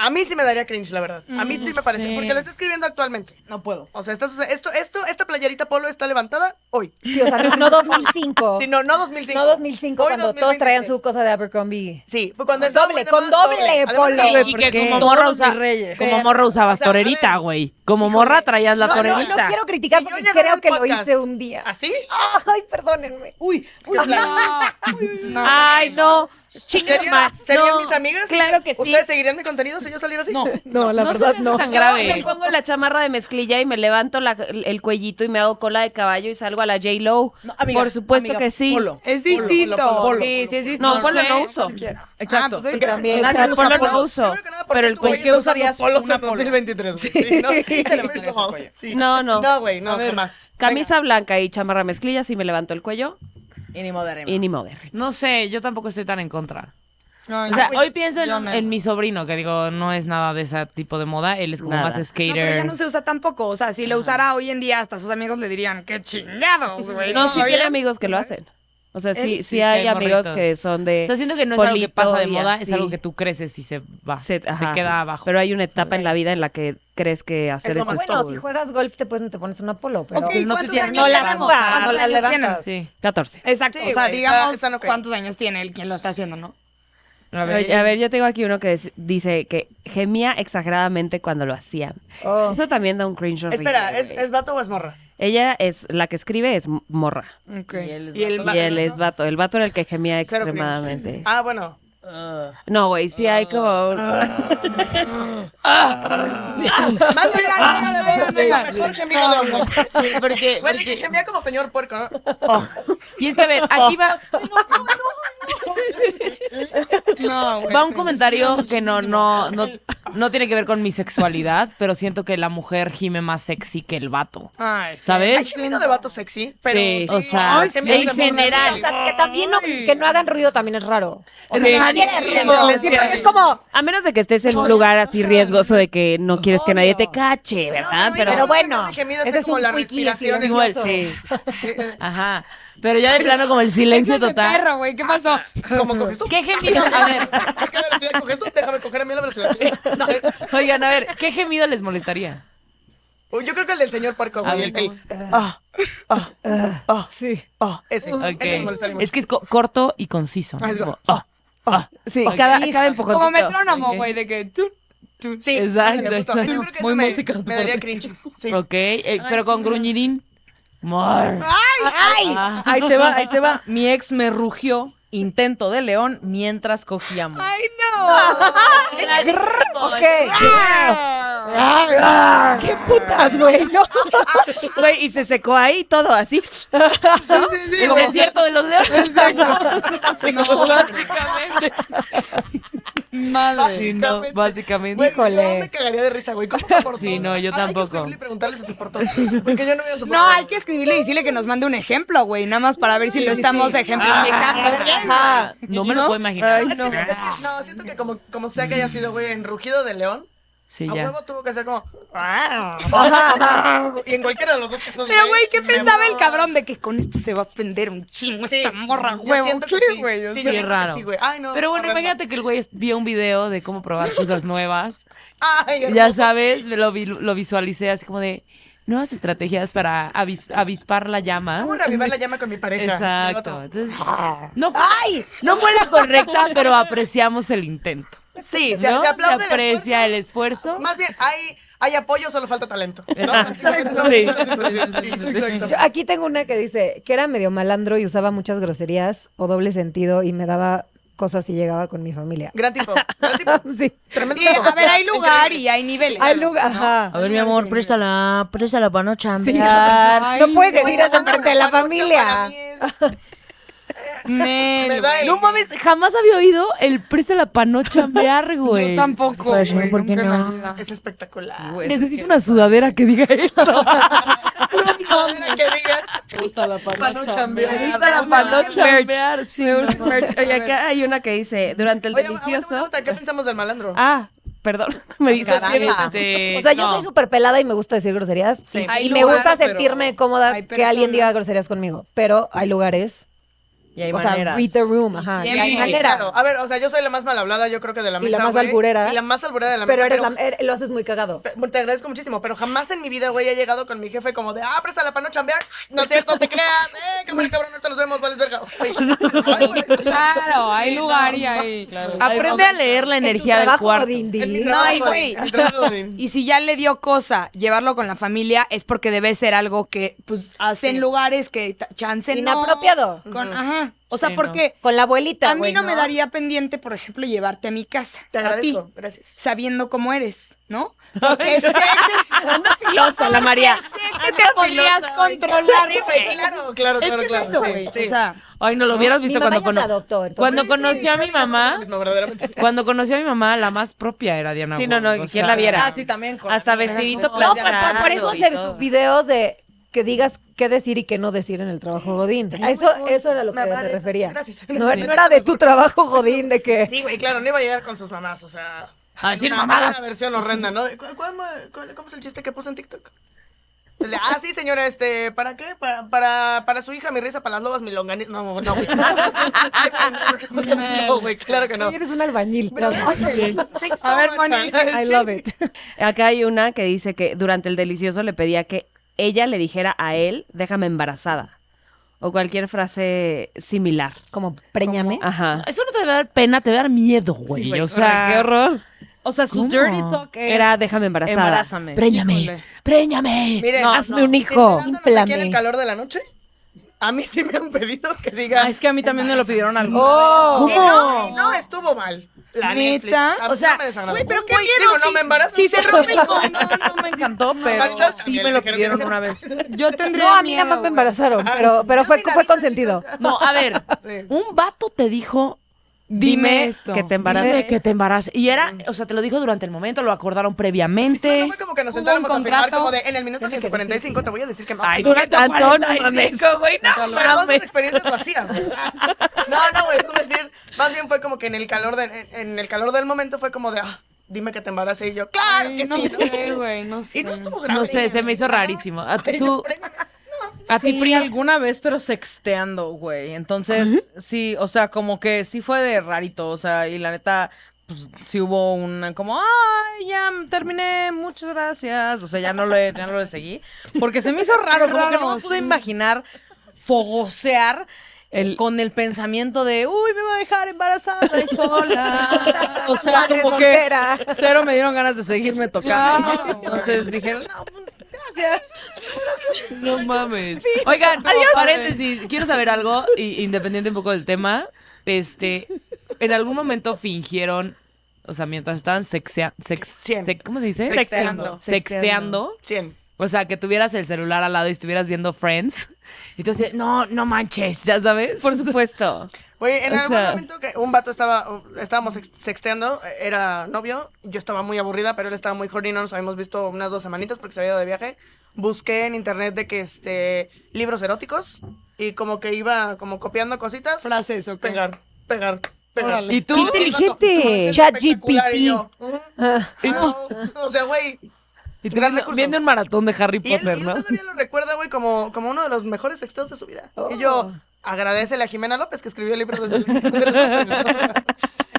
A mí sí me daría cringe, la verdad. A mí mm, sí me parece, porque lo estoy escribiendo actualmente. No puedo. O sea, esto, esto, esta playerita polo está levantada hoy. Sí, o sea, no, 2005. Sí, no, no 2005. No 2005, cuando todos traían su cosa de Abercrombie. Sí, pues cuando con doble, con doble, polo. y que como morra, usa, como morra usabas torerita, güey. Como morra traías la torerita. No, no quiero criticar porque creo que lo hice un día. ¿Así? ¿Ah, Ay, perdónenme. Uy, uy, uy. Ay, no. ¿Serían, ¿serían mis amigas? Claro que sí. ¿Ustedes seguirían mi contenido si yo saliera así? No, la verdad no. Tan grave. Yo pongo la chamarra de mezclilla y me levanto la, el cuellito y me hago cola de caballo y salgo a la J Lo. Por supuesto que sí. es distinto. sí, sí es distinto. No, polo no uso. Exacto. Ah, pues también. uso. Pero el cuello que usarías polo 2023. Sí, ¿no? No, no. No, güey, no, más. Camisa blanca y chamarra mezclilla si me levanto el cuello ni moderno. No sé, yo tampoco estoy tan en contra. o sea, hoy pienso en, mi sobrino, que digo, no es nada de ese tipo de moda, él es como más skater. No, pero ya no se usa tampoco, o sea, si lo usara hoy en día, hasta sus amigos le dirían, qué chingados, güey. No, si tiene amigos que lo hacen. O sea, sí, sí, hay, amigos que son de. O sea, siento que no es algo que pasa de moda, es algo que tú creces y se va. Se, queda abajo. Pero hay una etapa en la vida en la que crees que hacer es eso bueno, es todo. Bueno, si juegas golf, te, te pones un polo, pero no sé si no la levantas. Cuando ah, la levantas. Sí. 14. Exacto. o sea, digamos, ¿cuántos años tiene el quien lo está haciendo, no? A ver, a ver, yo tengo aquí uno que dice que gemía exageradamente cuando lo hacían. Oh. Eso también da un cringe. Espera, ¿es, ¿es vato o es morra? Ella es, la que escribe es morra. Y él es, vato? El, es vato. El vato era el que gemía extremadamente. Ah, bueno. No, güey, sí hay como. Mejor Sí, porque. güey que gemía como señor puerco, ¿no? Y es a ver, aquí va. No, Va un comentario que no, no, no, tiene que ver con mi sexualidad, pero siento que la mujer gime más sexy que el vato. ¿Sabes? Ah, es ¿Sabes? Hay de vato sexy, pero. Sí, o sea, en general. que también no, que no hagan ruido también es raro. A menos de que estés en un lugar así riesgoso de que no quieres que nadie te cache, ¿verdad? pero, bueno, ese es como un la respiración. Igual, sí. Ajá. Pero ya de plano como el silencio total. perro, güey, ¿qué pasó? Ah, ¿cómo coges tú? ¿Qué gemido? A ver. ¿coges tú? Déjame coger a mí la velocidad. Oigan, a ver, ¿qué gemido les molestaría? Yo creo que el del señor Parco, güey. El, ah, ah, ah, ah, sí. Ah, ese. Okay. ese molestaría mucho. Es que es corto y conciso. Ah, es como, Ah, sí, okay. cada, cada empujoncito. Como metrónomo, güey, de que tú, tú. Sí, exacto. Yo creo que Muy eso música, me, daría cringe. Sí. Ok, eh, pero con gruñidín. ¡Ay, ay! Ah. Ahí te va, ahí te va. Mi ex me rugió intento de león mientras cogíamos. ¡Ay, no! ok. ¡Qué putas, güey! No. Güey, y se secó ahí todo así. Sí, sí, sí, el desierto de los leones. Exacto. No, básicamente. Madre, básicamente. Híjole. yo me cagaría de risa, güey. ¿Cómo soportó? Sí, no, yo tampoco. que preguntarle Porque yo no voy a soportar. No, hay que escribirle y decirle que nos mande un ejemplo, güey. Nada más para ver si sí, lo estamos ejemplificando. Ah, no me lo puedo imaginar. no, no, siento que como, como sea que haya sido, güey, en Rugido de León Sí, a huevo tuvo que hacer como. y en cualquiera de los dos Pero, güey, ¿qué pensaba el cabrón de que con esto se va a prender un chingo esta morra, huevo? sí, güey? Sí, sí, raro. Pero bueno, imagínate que el güey vio un video de cómo probar cosas nuevas. ya sabes, lo, visualicé así como de nuevas estrategias para avispar la llama. ¿Cómo reavivar la llama con mi pareja? Exacto. Entonces, no, fue, ¡Ay! no fue la correcta, pero apreciamos el intento. Sí, se, aplaude se aprecia el esfuerzo. Más bien, hay, hay apoyo, solo falta talento. aquí tengo una que dice que era medio malandro y usaba muchas groserías o doble sentido y me daba cosas si llegaba con mi familia. Gran tipo. Gran tipo. sí. Tremendo. a ver, hay lugar y hay niveles. Hay lugar, ajá. A ver, mi amor, préstala, préstala para no chambear. no, puedes decir eso frente de la familia. No mames, jamás había oído el de la panocha mear, güey. Yo tampoco. no? Es espectacular. Necesito una sudadera que diga eso. una sudadera que diga, Gusta la panocha no Gusta la panocha Me sí. Oye, acá hay una que dice, durante el Oye, ah, delicioso... ¿qué pensamos del malandro? Ah, perdón, me dice... Este, o sea, yo soy súper pelada y me gusta decir groserías. y- Y, me gusta sentirme cómoda que alguien diga groserías conmigo. Pero hay lugares y hay o maneras. sea, read the room, ajá. Y hay maneras. Claro. A ver, o sea, yo soy la más mal hablada, yo creo que de la mesa. Y la más alburera. Y la más alburera de la pero mesa. pero lo haces muy cagado. Te, agradezco muchísimo, pero jamás en mi vida, güey, he llegado con mi jefe como de, ah, préstala para no chambear. No es cierto, te creas. Eh, cabrón, cabrón, ahorita los vemos, vales verga. claro, hay lugar y hay. Aprende a leer la energía del cuarto. no, hay güey. y si ya le dio cosa llevarlo con la familia, es porque debe ser algo que, pues, ah, hacen lugares que chance Inapropiado. no. Inapropiado. Con, ajá. O sea, porque. Con la abuelita. A mí no, me daría pendiente, por ejemplo, llevarte a mi casa. Te agradezco, a ti, gracias. Sabiendo cómo eres, ¿no? Porque sé que. la María. que te podrías controlar. claro, claro, claro. Es es eso, güey. O sea. Ay, no lo hubieras visto cuando, cono cuando pues conoció a mi mamá. cuando conoció a mi mamá, la más propia era Diana. Sí, no, no, quien la viera. Ah, sí, también. Hasta vestidito No, pues, por, eso hace sus videos de que digas qué decir y qué no decir en el trabajo Godín. eso, eso era lo que se refería. Gracias. No, era de tu trabajo Godín, de que... Sí, güey, claro, no iba a llegar con sus mamás, o sea... A decir una versión horrenda, ¿no? cómo es el chiste que puse en TikTok? Ah, sí, señora, este, ¿para qué? Para, para, su hija, mi risa, para las lobas, mi longaniza. No, no, güey. No, güey, claro que no. Eres un albañil. a ver, Moni, I love it. Acá hay una que dice que durante el delicioso le pedía que ella le dijera a él, déjame embarazada. O cualquier frase similar. Como, preñame. Ajá. Eso no te debe dar pena, te debe dar miedo, güey. o sea, qué horror. O sea, su talk era déjame embarazada. Préñame. Préñame. Miren, no, hazme un hijo. Inflame. en el calor de la noche? A mí sí me han pedido que diga. Ah, es que a mí también me lo pidieron algo. Oh. y no estuvo mal. La Neta. O sea, no güey, pero qué miedo. no me embarazó. Sí, se rompe el condón, no me encantó, pero sí me lo pidieron una vez. Yo tendría No, a mí nada más me embarazaron, ah, pero, pero fue, fue consentido. No, a ver, un vato te dijo, Dime, esto. Que te Dime que te Y era, o sea, te lo dijo durante el momento, lo acordaron previamente. no fue como que nos sentáramos a firmar como de en el minuto 145 te voy a decir que más. Ay, durante tanto, no güey, no Pero dos experiencias vacías. No, no, güey, es como decir, más bien fue como que en el calor de, en el calor del momento fue como de, ah, dime que te embaracé y yo, claro que sí. güey, no sé. Y no estuvo No sé, se me hizo rarísimo. A ah, A ti, Pri, alguna vez, pero sexteando, güey. Entonces, sí, o sea, como que sí fue de rarito, o sea, y la neta, pues sí hubo un como, ay, ya terminé, muchas gracias. O sea, ya no lo, ya no lo seguí. Porque se me hizo raro, como que no me pude imaginar fogosear con el pensamiento de, uy, me va a dejar embarazada y sola. o sea, como que cero me dieron ganas de seguirme tocando. Entonces dijeron, no, gracias. No mames. Oigan, paréntesis, quiero saber algo, independiente un poco del tema. Este, en algún momento fingieron o sea, mientras estaban sexeando. ¿cómo se dice? Sexteando. Sexteando. Sexteando. O sea, que tuvieras el celular al lado y estuvieras viendo Friends. Y tú no, no manches, ya sabes. Por supuesto. Güey, en algún momento que un vato estaba, estábamos sexteando, era novio, yo estaba muy aburrida, pero él estaba muy horny, nos habíamos visto unas dos semanitas porque se había ido de viaje. Busqué en internet de que, este, libros eróticos y como que iba como copiando cositas. Frases, ok. Pegar, pegar, pegar. ¿Y tú? ¡Qué inteligente! Chat Y yo, ah. Ah, o sea, güey, Literal, viendo un maratón de Harry Potter, ¿no? y él todavía lo recuerda, güey, como, como uno de los mejores sextos de su vida. Y yo, oh. agradecele a Jimena López que escribió el libro de, los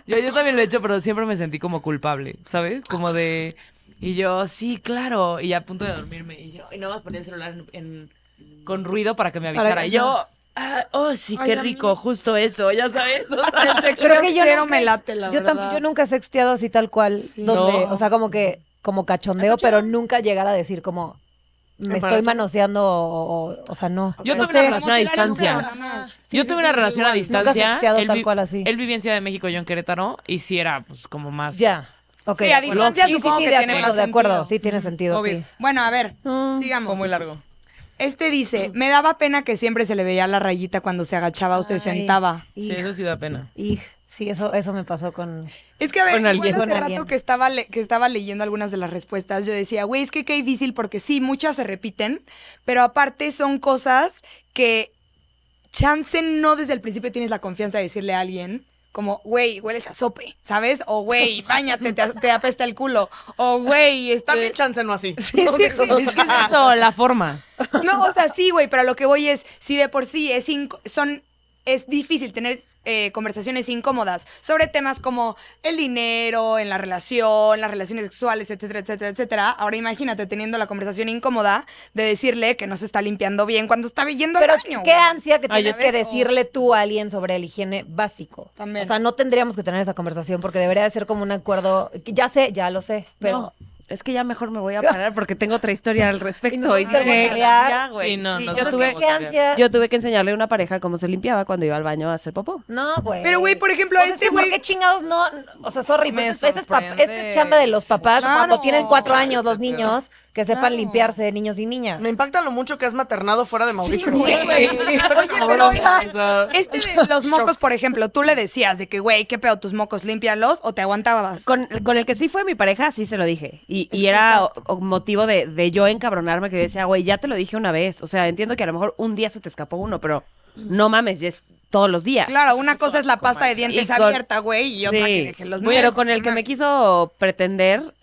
yo, también lo he hecho, pero siempre me sentí como culpable, ¿sabes? Como de... Y yo, sí, claro. Y a punto de dormirme. Y yo, y nada más ponía el celular con ruido para que me avisara. y yo... Ah, oh, sí, qué rico, justo eso, ya sabes. El es que yo me late, la verdad. yo nunca he sexteado así tal cual, donde, o sea, como que como cachondeo, pero nunca llegar a decir como me estoy manoseando o, o, sea, no. Yo tuve una relación a distancia. yo tuve una relación a distancia. él, tal vivía en Ciudad de México, yo en Querétaro, y sí era pues como más... Ya. Sí, a distancia supongo que de tiene más de acuerdo, sí tiene sentido, Bueno, a ver, digamos sigamos. muy largo. Este dice, me daba pena que siempre se le veía la rayita cuando se agachaba o se sentaba. Sí, eso sí da pena. Sí, eso, eso me pasó con. Es que a ver, hace rato que estaba, que estaba leyendo algunas de las respuestas, yo decía, güey, es que qué difícil, porque sí, muchas se repiten, pero aparte son cosas que chance no desde el principio tienes la confianza de decirle a alguien. Como, güey, hueles a sope, ¿sabes? O, güey, bañate, te, apesta el culo. O, güey, está bien chance no así. Es que es eso, la forma. No, o sea, sí, güey, pero lo que voy es, si de por sí es son es difícil tener eh, conversaciones incómodas sobre temas como el dinero, en la relación, las relaciones sexuales, etcétera, etcétera, etcétera. Ahora imagínate teniendo la conversación incómoda de decirle que no se está limpiando bien cuando está viviendo el Pero qué ansia que tienes que decirle tú a alguien sobre el higiene básico. O sea, no tendríamos que tener esa conversación porque debería ser como un acuerdo. Ya sé, ya lo sé, pero es que ya mejor me voy a parar porque tengo otra historia al respecto. Y, dije, ya, güey. Sí, no, yo, tuve, yo, tuve, que enseñarle a una pareja cómo se limpiaba cuando iba al baño a hacer popó. No, güey. Pero, güey, por ejemplo, a este güey. que qué chingados no? O sea, sorry, esta este, es, chamba de los papás cuando tienen cuatro años los niños que sepan limpiarse de niños y niñas. Me impacta lo mucho que has maternado fuera de Mauricio. Sí, güey. Oye, pero este los mocos, por ejemplo, tú le decías de que, güey, qué pedo, tus mocos, límpialos o te aguantabas. Con, el que sí fue mi pareja, sí se lo dije. Y, era motivo de, yo encabronarme que yo decía, güey, ya te lo dije una vez. O sea, entiendo que a lo mejor un día se te escapó uno, pero no mames, ya es todos los días. Claro, una cosa es la pasta de dientes abierta, güey, y otra que, deje los Pero con el que me quiso pretender,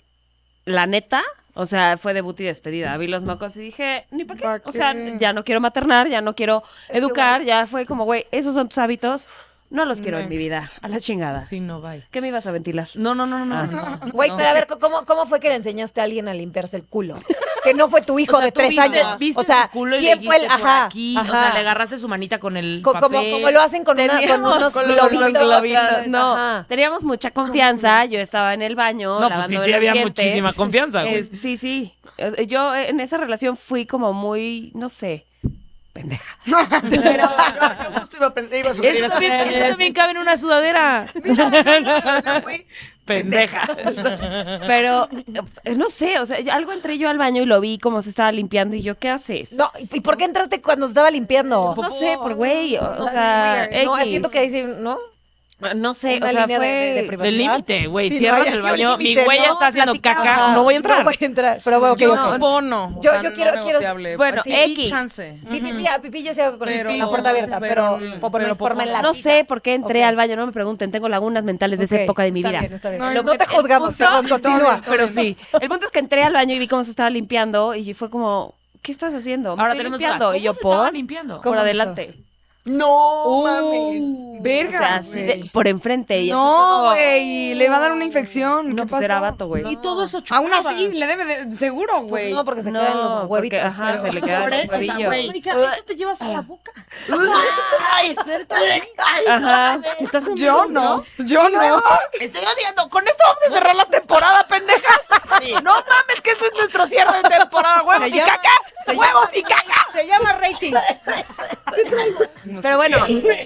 la neta, o sea, fue debut y despedida. Vi los mocos y dije, ni para qué? O sea, ya no quiero maternar, ya no quiero educar, ya fue como, güey, esos son tus hábitos, no los quiero en mi vida. A la chingada. Sí, no, vaya. ¿Qué me ibas a ventilar? No, no, no, no. Ah. Güey, pero a ver, ¿cómo, ¿cómo fue que le enseñaste a alguien a limpiarse el culo? Que no fue tu hijo de tres años. o sea, ¿quién y fue el ajá, Ajá. le agarraste su manita con el papel. Como, lo hacen con, una, con unos con globitos. No, teníamos mucha confianza. Yo estaba en el baño No, pues sí, sí había muchísima confianza. Güey. sí, sí. Yo en esa relación fui como muy, no sé pendeja. Pero... eso. También, cabe en una sudadera. pendeja. Pero eh, no sé, o sea, algo entré yo al baño y lo vi como se estaba limpiando y yo, ¿qué haces? No, ¿y por qué entraste cuando se estaba limpiando? no sé, por güey, o, sea, no, siento que dice, ¿no? Ah, no sé, o sea, fue del límite, güey. Sí, cierras el baño, mi huella está haciendo caca, no voy a entrar. No voy a entrar, pero bueno, yo, bono, yo, quiero, quiero, bueno, X. Chance. Sí, ya, se con la puerta abierta, pero, forma en No sé por qué entré al baño, no me pregunten, tengo lagunas mentales de esa época de mi vida. No, te juzgamos, continúa. Pero sí, el punto es que entré al baño y vi cómo se estaba limpiando y fue como, ¿qué estás haciendo? Ahora tenemos limpiando. y yo limpiando. Por adelante. No, uh, mames. Verga. O sea, por enfrente. No, güey, le va a dar una infección. No, ¿Qué pues era güey. Y todo eso Aún así, le debe de- Seguro, pues güey. no, porque se quedan los huevitos. ajá, se le quedan güey, eso te llevas a la boca. Ay, cerca. Ajá. Pues, estás Yo no, yo no. Estoy odiando. Con esto vamos a cerrar la temporada, pendejas. No mames, que este es nuestro cierre de temporada. Huevos y caca. Huevos y caca. Se llama rating. Pero bueno,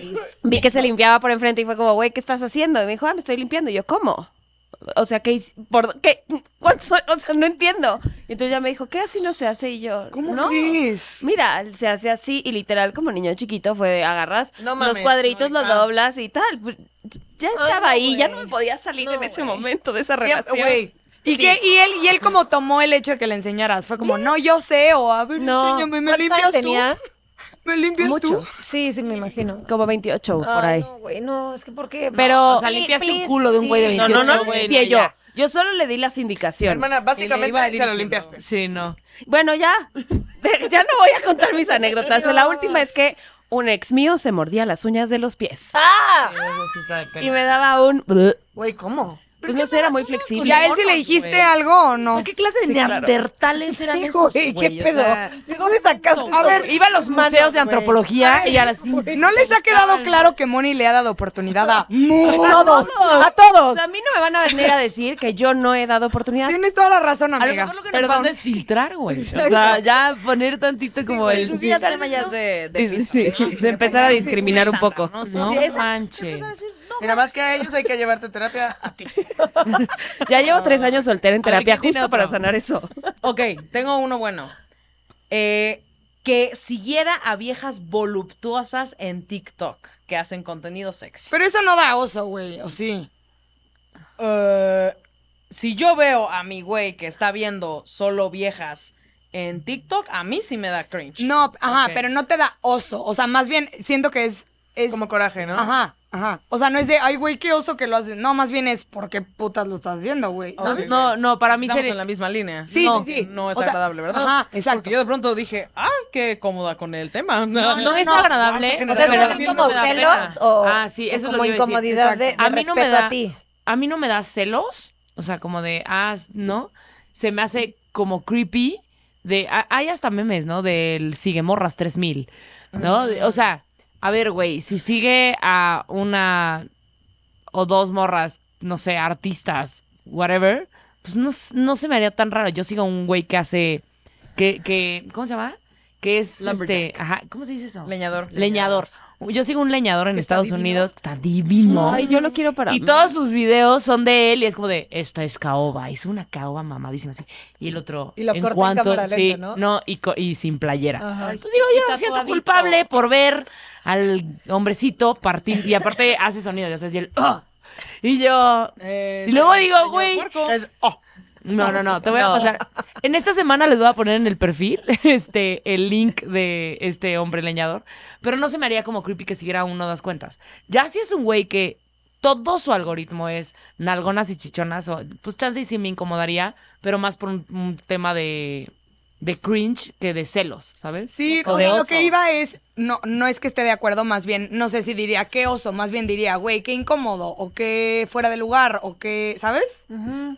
vi que se limpiaba por enfrente y fue como, güey, ¿qué estás haciendo? Y me dijo, ah, me estoy limpiando. Y yo, ¿cómo? O sea, ¿qué? ¿Por qué? ¿Cuántos? O sea, no entiendo. Y entonces ya me dijo, ¿qué así no se hace? Y yo, ¿cómo no, es? Mira, se hace así y literal como niño chiquito fue, agarras los cuadritos, los doblas y tal. Pues, ya estaba ahí, ya no me podía salir en ese momento de esa relación. ¿Y, que, y, él, y él como tomó el hecho de que le enseñaras, fue como, mm. no, yo sé, o a ver, no. enséñame, me limpias tú. ¿Me limpias tú? Sí, sí, me imagino. Como 28 por ahí. No, güey, no, es que porque Pero, o sea, limpiaste un culo de un güey de 28. No, no, no, limpié yo. Yo solo le di las indicaciones. Hermana, básicamente se lo limpiaste. Sí, no. Bueno, ya. ya no voy a contar mis anécdotas. La última es que un ex mío se mordía las uñas de los pies. ¡Ah! y me daba un... Güey, ¿cómo? pues no sé, era muy flexible. ¿Y a él si le dijiste algo o no? ¿Qué clase de neandertales eran esos, güey? ¿Qué pedo? ¿De dónde sacaste A ver, iba a los museos de antropología y ahora sí. ¿No les ha quedado claro que Moni le ha dado oportunidad a, todos, A todos. a mí no me van a venir a decir que yo no he dado oportunidad. Tienes toda la razón, amiga. A lo mejor lo que nos es filtrar, güey. O sea, ya poner tantito como el... Sí, ya tema ya de... De empezar a discriminar un poco. No, manches. Mira, más que a ellos hay que llevarte terapia a ti. ya llevo tres años soltera en terapia justo para sanar eso. Ok, tengo uno bueno. Eh, que siguiera a viejas voluptuosas en TikTok que hacen contenido sexy. Pero eso no da oso, güey, ¿o sí? Eh, si yo veo a mi güey que está viendo solo viejas en TikTok, a mí sí me da cringe. No, ajá, pero no te da oso. O sea, más bien siento que es es... Como coraje, ¿no? Ajá, ajá. O sea, no es de, ay, güey, qué oso que lo haces. No, más bien es, ¿por qué putas lo estás haciendo, güey? Oh, no, no, para mí Estamos en la misma línea. Sí, sí, sí. No es agradable, ¿verdad? Ajá, exacto. Porque yo de pronto dije, ah, qué cómoda con el tema. No, no es agradable. O sea, como celos o... Ah, sí, eso es lo Como incomodidad de, a mí no me da, a ti. A mí no me da celos, o sea, como de, ah, no, se me hace como creepy de, ah, hay hasta memes, ¿no? Del Sigue Morras 3000, ¿no? O sea, a ver, güey, si sigue a una o dos morras, no sé, artistas, whatever, pues no, no se me haría tan raro. Yo sigo a un güey que hace, que, que, ¿cómo se llama? Que es, este, ajá, ¿cómo se dice eso? Leñador. Leñador. Leñador. Yo sigo un leñador en Estados Unidos, está divino. Ay, yo lo quiero para. Y todos sus videos son de él y es como de, esta es caoba, es una caoba mamadísima así. Y el otro, y lo en cuanto, ¿no? y, sin playera. Entonces digo, yo no me siento culpable por ver al hombrecito partir y aparte hace sonido, ya sabes, y el ah". y yo eh, y luego digo, güey, es oh. No, no, no, te voy a pasar. En esta semana les voy a poner en el perfil este, el link de este hombre leñador, pero no se me haría como creepy que siguiera uno das cuentas. Ya si es un güey que todo su algoritmo es nalgonas y chichonas, pues chance y sí me incomodaría, pero más por un tema de de cringe que de celos, ¿sabes? Sí, lo que iba es, no, no es que esté de acuerdo, más bien, no sé si diría qué oso, más bien diría, güey, qué incómodo, o qué fuera de lugar, o qué, ¿sabes?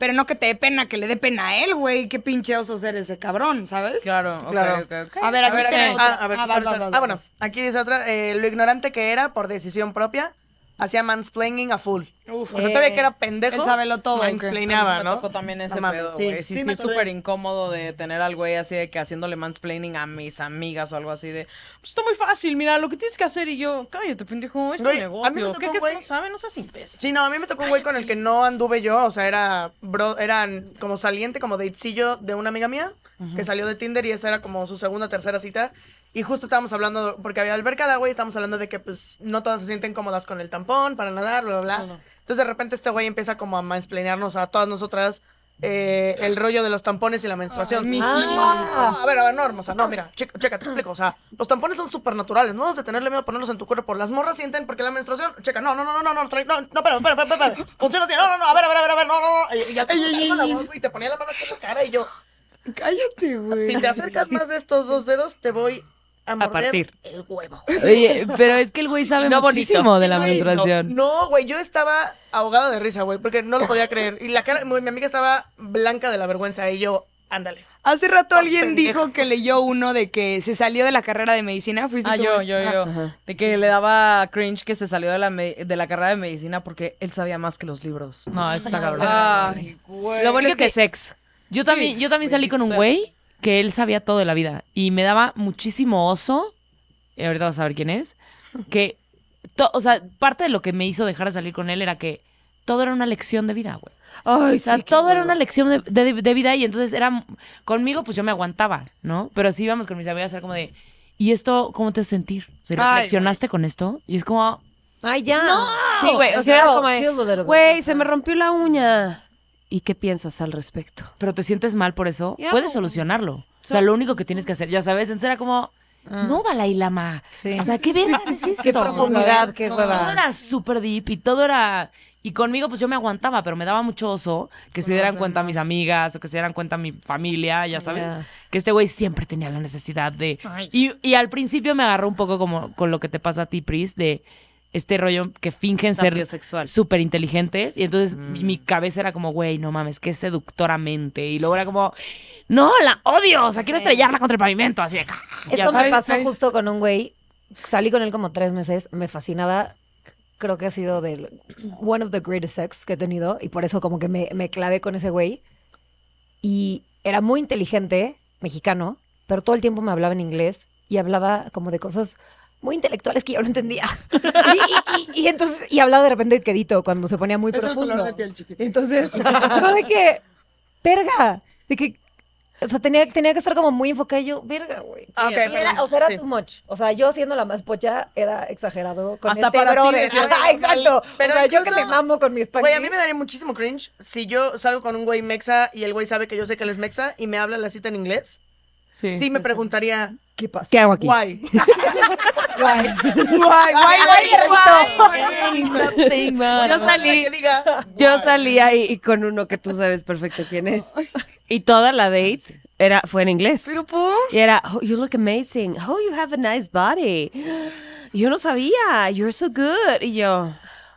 Pero no que te dé pena, que le dé pena a él, güey, qué pinche oso ser ese cabrón, ¿sabes? Claro, claro. Okay, A ver, aquí está ah, ah, bueno, aquí dice otra, eh, lo ignorante que era por decisión propia hacía mansplaining a full. Uf, o sea, todavía que era pendejo. Él sabelo todo. Mansplainaba, ¿no? Me tocó también ese no, pedo, güey. Sí, sí, sí, sí súper incómodo de tener al güey así de que haciéndole mansplaining a mis amigas o algo así de, pues está muy fácil, mira, lo que tienes que hacer. Y yo, cállate, pendejo, es negocio. ¿Qué es que no sabe? No seas imbécil. Sí, no, a mí me tocó un güey con el que no anduve yo, o sea, era bro, eran como saliente, como datecillo de una amiga mía que salió de Tinder y esa era como su segunda, tercera cita. Y justo estábamos hablando, porque había alberca de güey, y estábamos hablando de que pues no todas se sienten cómodas con el tampón para nadar, bla, bla, bla. Entonces de repente este güey empieza como a mansplainarnos a todas nosotras eh, el rollo de los tampones y la menstruación. ah, no, a ver, a ver, no, hermosa, no, mira, checa, te explico. O sea, los tampones son súper naturales, no debes de tenerle miedo a ponerlos en tu cuerpo. Las morras sienten porque la menstruación, checa, no, no, no, no, no, no, no, no, espera, espera, espera, espera, funciona así, no, no, no, a ver, a ver, a ver, a ver, no, no, no, y ya te ponía la voz, güey, te ponía la mano en tu cara y yo. Cállate, güey. Si te acercas más de estos dos dedos, te voy a, partir el huevo. Oye, pero es que el güey sabe no muchísimo de la menstruación. No, güey, yo estaba ahogada de risa, güey, porque no lo podía creer. Y la cara, mi amiga estaba blanca de la vergüenza y yo, ándale. Hace rato oh, alguien dijo que leyó uno de que se salió de la carrera de medicina. ¿Fuiste ah, yo, yo, yo. De que le daba cringe que se salió de la, carrera de medicina porque él sabía más que los libros. No, eso está cabrón. Ay, güey. Lo bueno es que sex. Yo también, yo también salí con un güey que él sabía todo de la vida. Y me daba muchísimo oso, y ahorita vas a ver quién es, que, o sea, parte de lo que me hizo dejar de salir con él era que todo era una lección de vida, güey. Ay, o sea, sí, todo era una lección de, vida y entonces era, conmigo pues yo me aguantaba, ¿no? Pero sí íbamos con mis amigas, era como de, ¿y esto cómo te hace sentir? O sea, ¿reflexionaste con esto? Y es como... Ay, ya. Sí, güey. O sea, como, güey, se me rompió la uña. ¿Y qué piensas al respecto? ¿Pero te sientes mal por eso? Puedes solucionarlo. o sea, lo único que tienes que hacer, ya sabes, entonces era como, ah. no, Dalai Lama. O sea, qué bien es esto. Qué profundidad, qué hueva. Todo era súper deep y todo era... Y conmigo, pues yo me aguantaba, pero me daba mucho oso que se dieran cuenta mis amigas o que se dieran cuenta mi familia, ya sabes. Que este güey siempre tenía la necesidad de. Y, y, al principio me agarró un poco como con lo que te pasa a ti, Pris, de este rollo que fingen ser súper inteligentes. Y entonces mi mm. cabeza era como, güey, no mames, qué seductoramente. Y luego era como, no, la odio, o sea, quiero estrellarla contra el pavimento. Así de, Esto me pasó justo con un güey, salí con él como tres meses, me fascinaba. Creo que ha sido del one of the greatest sex que he tenido y por eso como que me, me clavé con ese güey. Y era muy inteligente, mexicano, pero todo el tiempo me hablaba en inglés y hablaba como de cosas muy intelectuales que yo no entendía. Y, entonces, y hablaba de repente el quedito cuando se ponía muy es profundo. Entonces, yo de que, verga, de que, o sea, tenía, que estar como muy enfocado. y yo, verga, güey. Ah, o sea, era too much. O sea, yo siendo la más pocha, era exagerado con Hasta este para Ti, exacto. Pero yo que me mamo con mi español. Güey, a mí me daría muchísimo cringe si yo salgo con un güey mexa y el güey sabe que yo sé que él es mexa y me habla la cita en inglés. sí, sí me preguntaría, ¿Qué pasa? ¿Qué hago aquí? Guay. guay. Guay, guay, guay, guay Yo salí, yo salí ahí y con uno que tú sabes perfecto quién es. Y toda la date era, fue en inglés. ¿Pero por? Y era, oh, you look amazing. Oh, you have a nice body. Yo no sabía. You're so good. Y yo...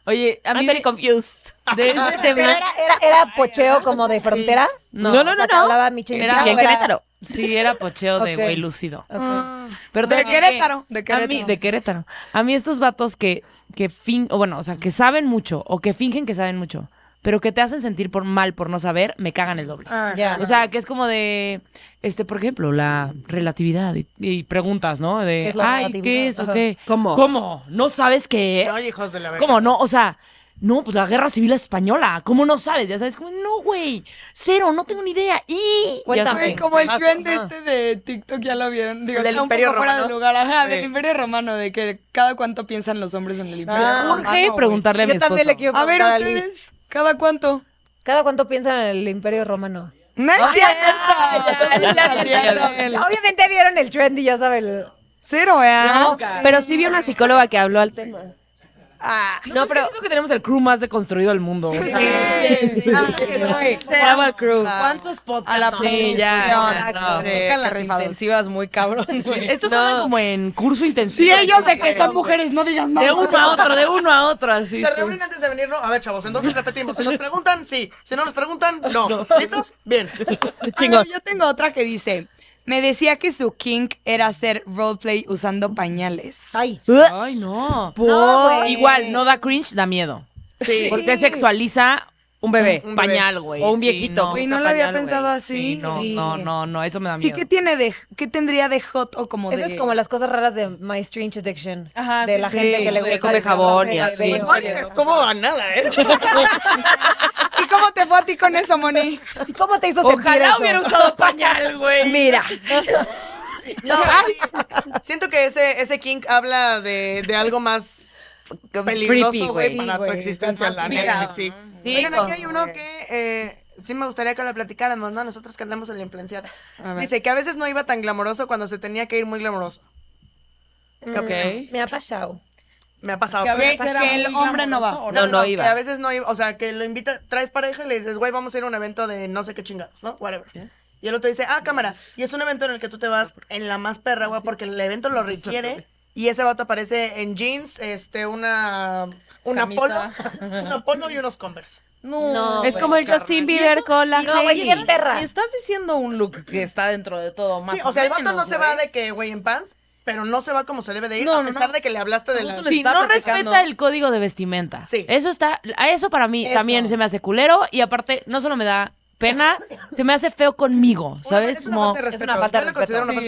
Oye, a mí I'm very confused. De ese tema. Era, era, era, pocheo como de frontera? No, no, no. O sea, no, no. Hablaba Michelle. Era, era, Sí, era pocheo de güey lúcido. Ah. Pero de Querétaro, eh, de Querétaro. A mí, de Querétaro. A mí estos vatos que, que fin, o bueno, o sea, que saben mucho o que fingen que saben mucho, pero que te hacen sentir por mal por no saber, me cagan el doble. Ah, o sea, que es como de, este, por ejemplo, la relatividad y, preguntas, ¿no? De, ¿Qué es la ay, ¿qué ¿Cómo? ¿Cómo? ¿No sabes qué es? No, hijos de la verdad. ¿Cómo no? O sea, no, pues la guerra civil española, ¿cómo no sabes? Ya sabes, como, no, güey, cero, no tengo ni idea. Y cuéntame. como el trend este de TikTok, ya lo vieron. Digo, del Imperio Romano. de ajá, del Imperio Romano, de que cada cuánto piensan los hombres en el Imperio ah, Romano. Romano. Jorge, ah, preguntarle a mi Yo también le quiero preguntar a ver, ustedes, ¿cada cuánto? ¿Cada cuánto piensan en el Imperio Romano? No es cierto. Obviamente vieron el trend y ya saben. Cero, ¿eh? No, pero sí vi una psicóloga que habló al tema. Ah, no, pues pero es que tenemos el crew más deconstruido del mundo. Sí, sí, ah, crew. Ah, ¿Cuántos podcasts? A la ah, tocan las intensivas muy cabrón. Estos son como en curso intensivo. Sí, ellos de que son mujeres, no digas nada. De uno a otro, de uno a otro, Se reúnen antes de venir, A ver, chavos, entonces repetimos. Si nos preguntan, sí. Si no nos preguntan, no. ¿Listos? Bien. Chingón. Yo tengo otra que dice... Me decía que su kink era hacer roleplay usando pañales. Ay. Ay, no. Pues. Igual, no da cringe, da miedo. Porque sexualiza un bebé. Un, pañal, güey. O un viejito. no, lo había pensado así. no, no, no, eso me da miedo. Sí, ¿qué tiene de, qué tendría de hot o como de...? Esas como las cosas raras de My Strange Addiction. Ajá, De la gente que le gusta... Come jabón y así. Es como a nada, ¿eh? ¿Y cómo te fue a ti con eso, Moni? ¿Cómo te hizo Ojalá sentir eso? Ojalá hubiera usado pañal, güey. Mira. No, siento que ese, ese kink habla de, de algo más peligroso, güey, para tu existencia, la Sí. Oigan, aquí hay uno que eh, sí me gustaría que lo platicáramos, ¿no? Nosotros que andamos en la influenciada. Dice que a veces no iba tan glamoroso cuando se tenía que ir muy glamoroso. Me ha pasado. Me ha pasado. Que a pues, veces el hombre no va. No, no, iba. a veces no iba. O sea, que lo invita, traes pareja y le dices, güey, vamos a ir a un evento de no sé qué chingados, ¿no? Whatever. Y el otro dice, ah, cámara. Y es un evento en el que tú te vas en la más perra, güey, ah, porque el evento lo requiere y ese vato aparece en jeans, este, una, una polo, una polo y unos Converse. No, es como el Justin Bieber con la No, güey, perra. Estás diciendo un look que está dentro de todo más. o, sea, el vato no se va de que güey en pants, pero no se va como se debe de ir a pesar de que le hablaste de la Sí, no respeta el código de vestimenta. Sí. Eso está a eso para mí también se me hace culero y aparte no solo me da pena se me hace feo conmigo, ¿sabes? Es una falta de respeto. una falta de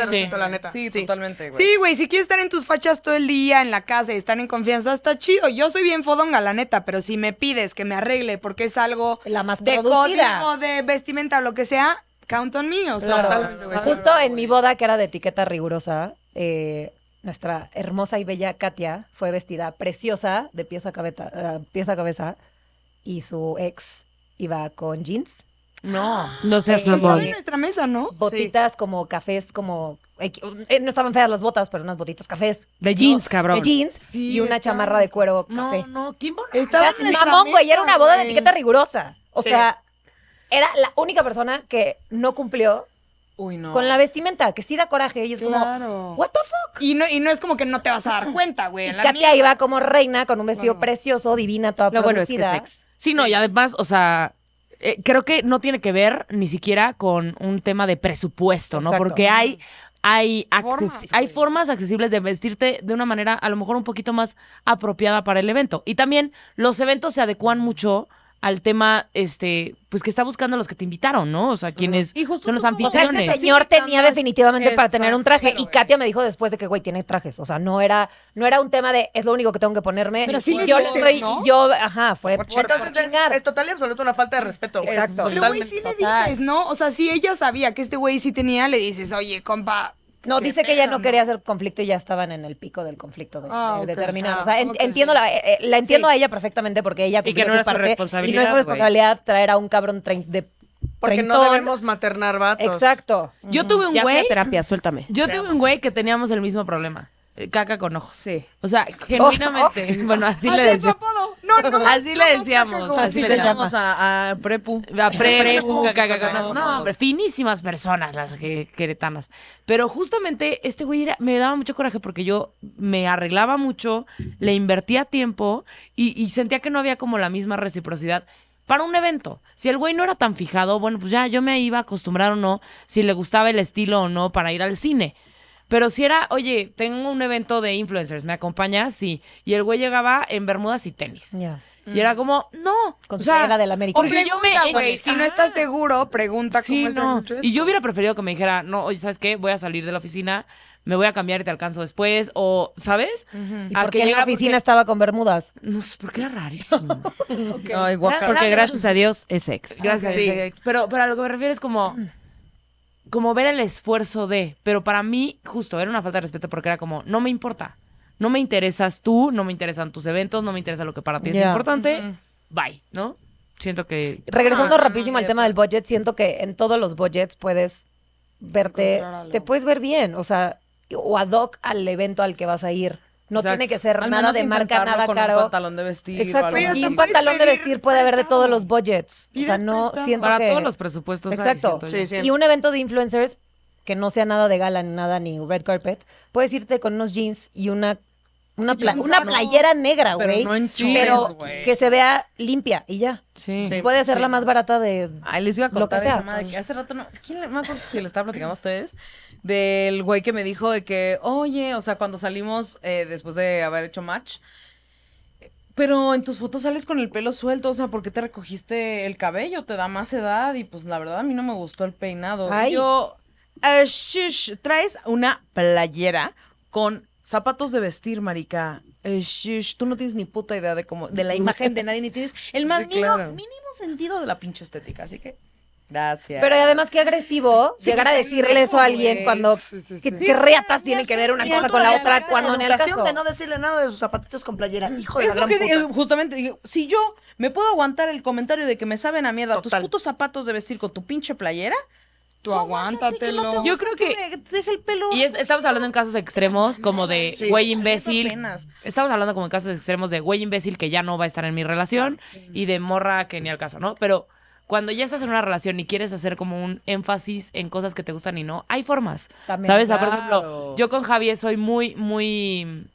respeto, la neta. Sí, totalmente, güey. Sí, güey, si quieres estar en tus fachas todo el día, en la casa y estar en confianza, está chido. Yo soy bien fodonga, la neta, pero si me pides que me arregle porque es algo La más de código, de vestimenta o lo que sea, count on me. O sea, Claro. Totalmente, Justo en mi boda, que era de etiqueta rigurosa, eh, nuestra hermosa y bella Katia fue vestida preciosa de pieza cabeza, eh, pieza a cabeza y su ex iba con jeans no, no seas más mamón. en nuestra mesa, ¿no? Botitas como cafés, como eh, eh, no estaban feas las botas, pero unas botitas cafés. De jeans, cabrón. De jeans y una chamarra de cuero café. No, no, ¿quién Estaba mamón, güey, era una boda de etiqueta rigurosa. O sea, era la única persona que no cumplió Uy, no. Con la vestimenta, que sí da coraje. Y es como, ¿What the fuck? Y no, y no es como que no te vas a dar cuenta, güey. Katia iba como reina con un vestido precioso, divina, toda no, producida. Bueno es sí, no, y además, o sea, eh, creo que no tiene que ver ni siquiera con un tema de presupuesto, ¿no? Porque hay hay, formas, hay pues. formas accesibles de vestirte de una manera a lo mejor un poquito más apropiada para el evento. Y también los eventos se adecuan mucho al tema, este, pues que está buscando los que te invitaron, ¿no? O sea, quienes son los anfitriones. O sea, señor tenía definitivamente para tener un traje. y Katia me dijo después de que, güey, tiene trajes. O sea, no era, no era un tema de es lo único que tengo que ponerme. Pero sí, yo dices, yo, ajá, fue Es, total y absoluto una falta de respeto. Exacto. Pero güey, sí le dices, ¿no? O sea, si ella sabía que este güey sí tenía, le dices, oye, compa, no, dice que ella no quería hacer conflicto y ya estaban en el pico del conflicto de, ah, ah, o sea, entiendo la, eh, eh, la entiendo a ella perfectamente porque ella que no su y no es su responsabilidad traer a un cabrón de Porque no debemos maternar vatos. Exacto. Yo tuve un güey güey. terapia, suéltame. Yo tuve un güey que teníamos el mismo problema. Caca con ojos. Sí. O sea, genuinamente. Bueno, así, le decíamos. No, no, así le decíamos. Así le llamamos a, Prepu. A Prepu, caca con ojos. No, finísimas personas las queretanas. Pero justamente este güey me daba mucho coraje porque yo me arreglaba mucho, le invertía tiempo y, y sentía que no había como la misma reciprocidad para un evento. Si el güey no era tan fijado, bueno, pues ya yo me iba a acostumbrar o no, si le gustaba el estilo o no para ir al cine. Pero si era, oye, tengo un evento de influencers, ¿me acompañas? Sí. Y el güey llegaba en bermudas y tenis. Y era como, no. Con o de América. O yo me. Si no estás seguro, pregunta cómo Y yo hubiera preferido que me dijera, no, oye, ¿sabes qué? Voy a salir de la oficina, me voy a cambiar y te alcanzo después. O, ¿sabes? Uh en la oficina estaba con bermudas? No sé, porque era rarísimo. okay. porque gracias a Dios es ex. Gracias a Dios es ex. Pero, pero a lo que me refiero es como, como ver el esfuerzo de, pero para mí, justo, era una falta de respeto porque era como, no me importa, no me interesas tú, no me interesan tus eventos, no me interesa lo que para ti es importante, bye, ¿no? Siento que... Regresando ah, rapidísimo al tema del budget, siento que en todos los budgets puedes verte, te puedes ver bien, o sea, o ad hoc al evento al que vas a ir. No tiene que ser Al nada de marca, intentarlo nada con caro. un pantalón de vestir. Exacto. o algo así. Y un pantalón de vestir puede haber de todos los budgets. O sea, no prestado. siento Para todos los presupuestos. hay, Exacto. Sí, Y un evento de influencers que no sea nada de gala, ni nada, ni red carpet, puedes irte con unos jeans y una, una, una playera negra, Pero güey. no en güey. pero que se vea limpia y ya. Sí. Sí. Puede ser la más barata de. Ay, les iba a Lo que contar de esa madre que hace rato no. ¿Quién le, me acuerdo si le estaba platicando a ustedes? del güey que me dijo de que, oye, o sea, cuando salimos eh, después de haber hecho match, pero en tus fotos sales con el pelo suelto, o sea, ¿por qué te recogiste el cabello? Te da más edad y pues la verdad a mí no me gustó el peinado. Yo, ah, traes una playera con zapatos de vestir, marica. Eh, tú no tienes ni puta idea de cómo, de la imagen de nadie, ni tienes el más mínimo sentido de la pinche estética, así que. Gracias. Pero además, qué agresivo llegar a decirle eso a alguien cuando. Sí, reatas tiene que ver una cosa con la otra? Cuando en el caso. de no decirle nada de sus zapatitos con playera. Hijo de la Justamente, si yo me puedo aguantar el comentario de que me saben a mierda tus putos zapatos de vestir con tu pinche playera. Tú aguántatelo. yo creo que. deja el pelo. Y estamos hablando en casos extremos, como de güey imbécil. Estamos hablando como en casos extremos de güey imbécil que ya no va a estar en mi relación y de morra que ni al caso, ¿no? Pero cuando ya estás en una relación y quieres hacer como un énfasis en cosas que te gustan y no, hay formas. ¿Sabes? Por ejemplo, yo con Javier soy muy, muy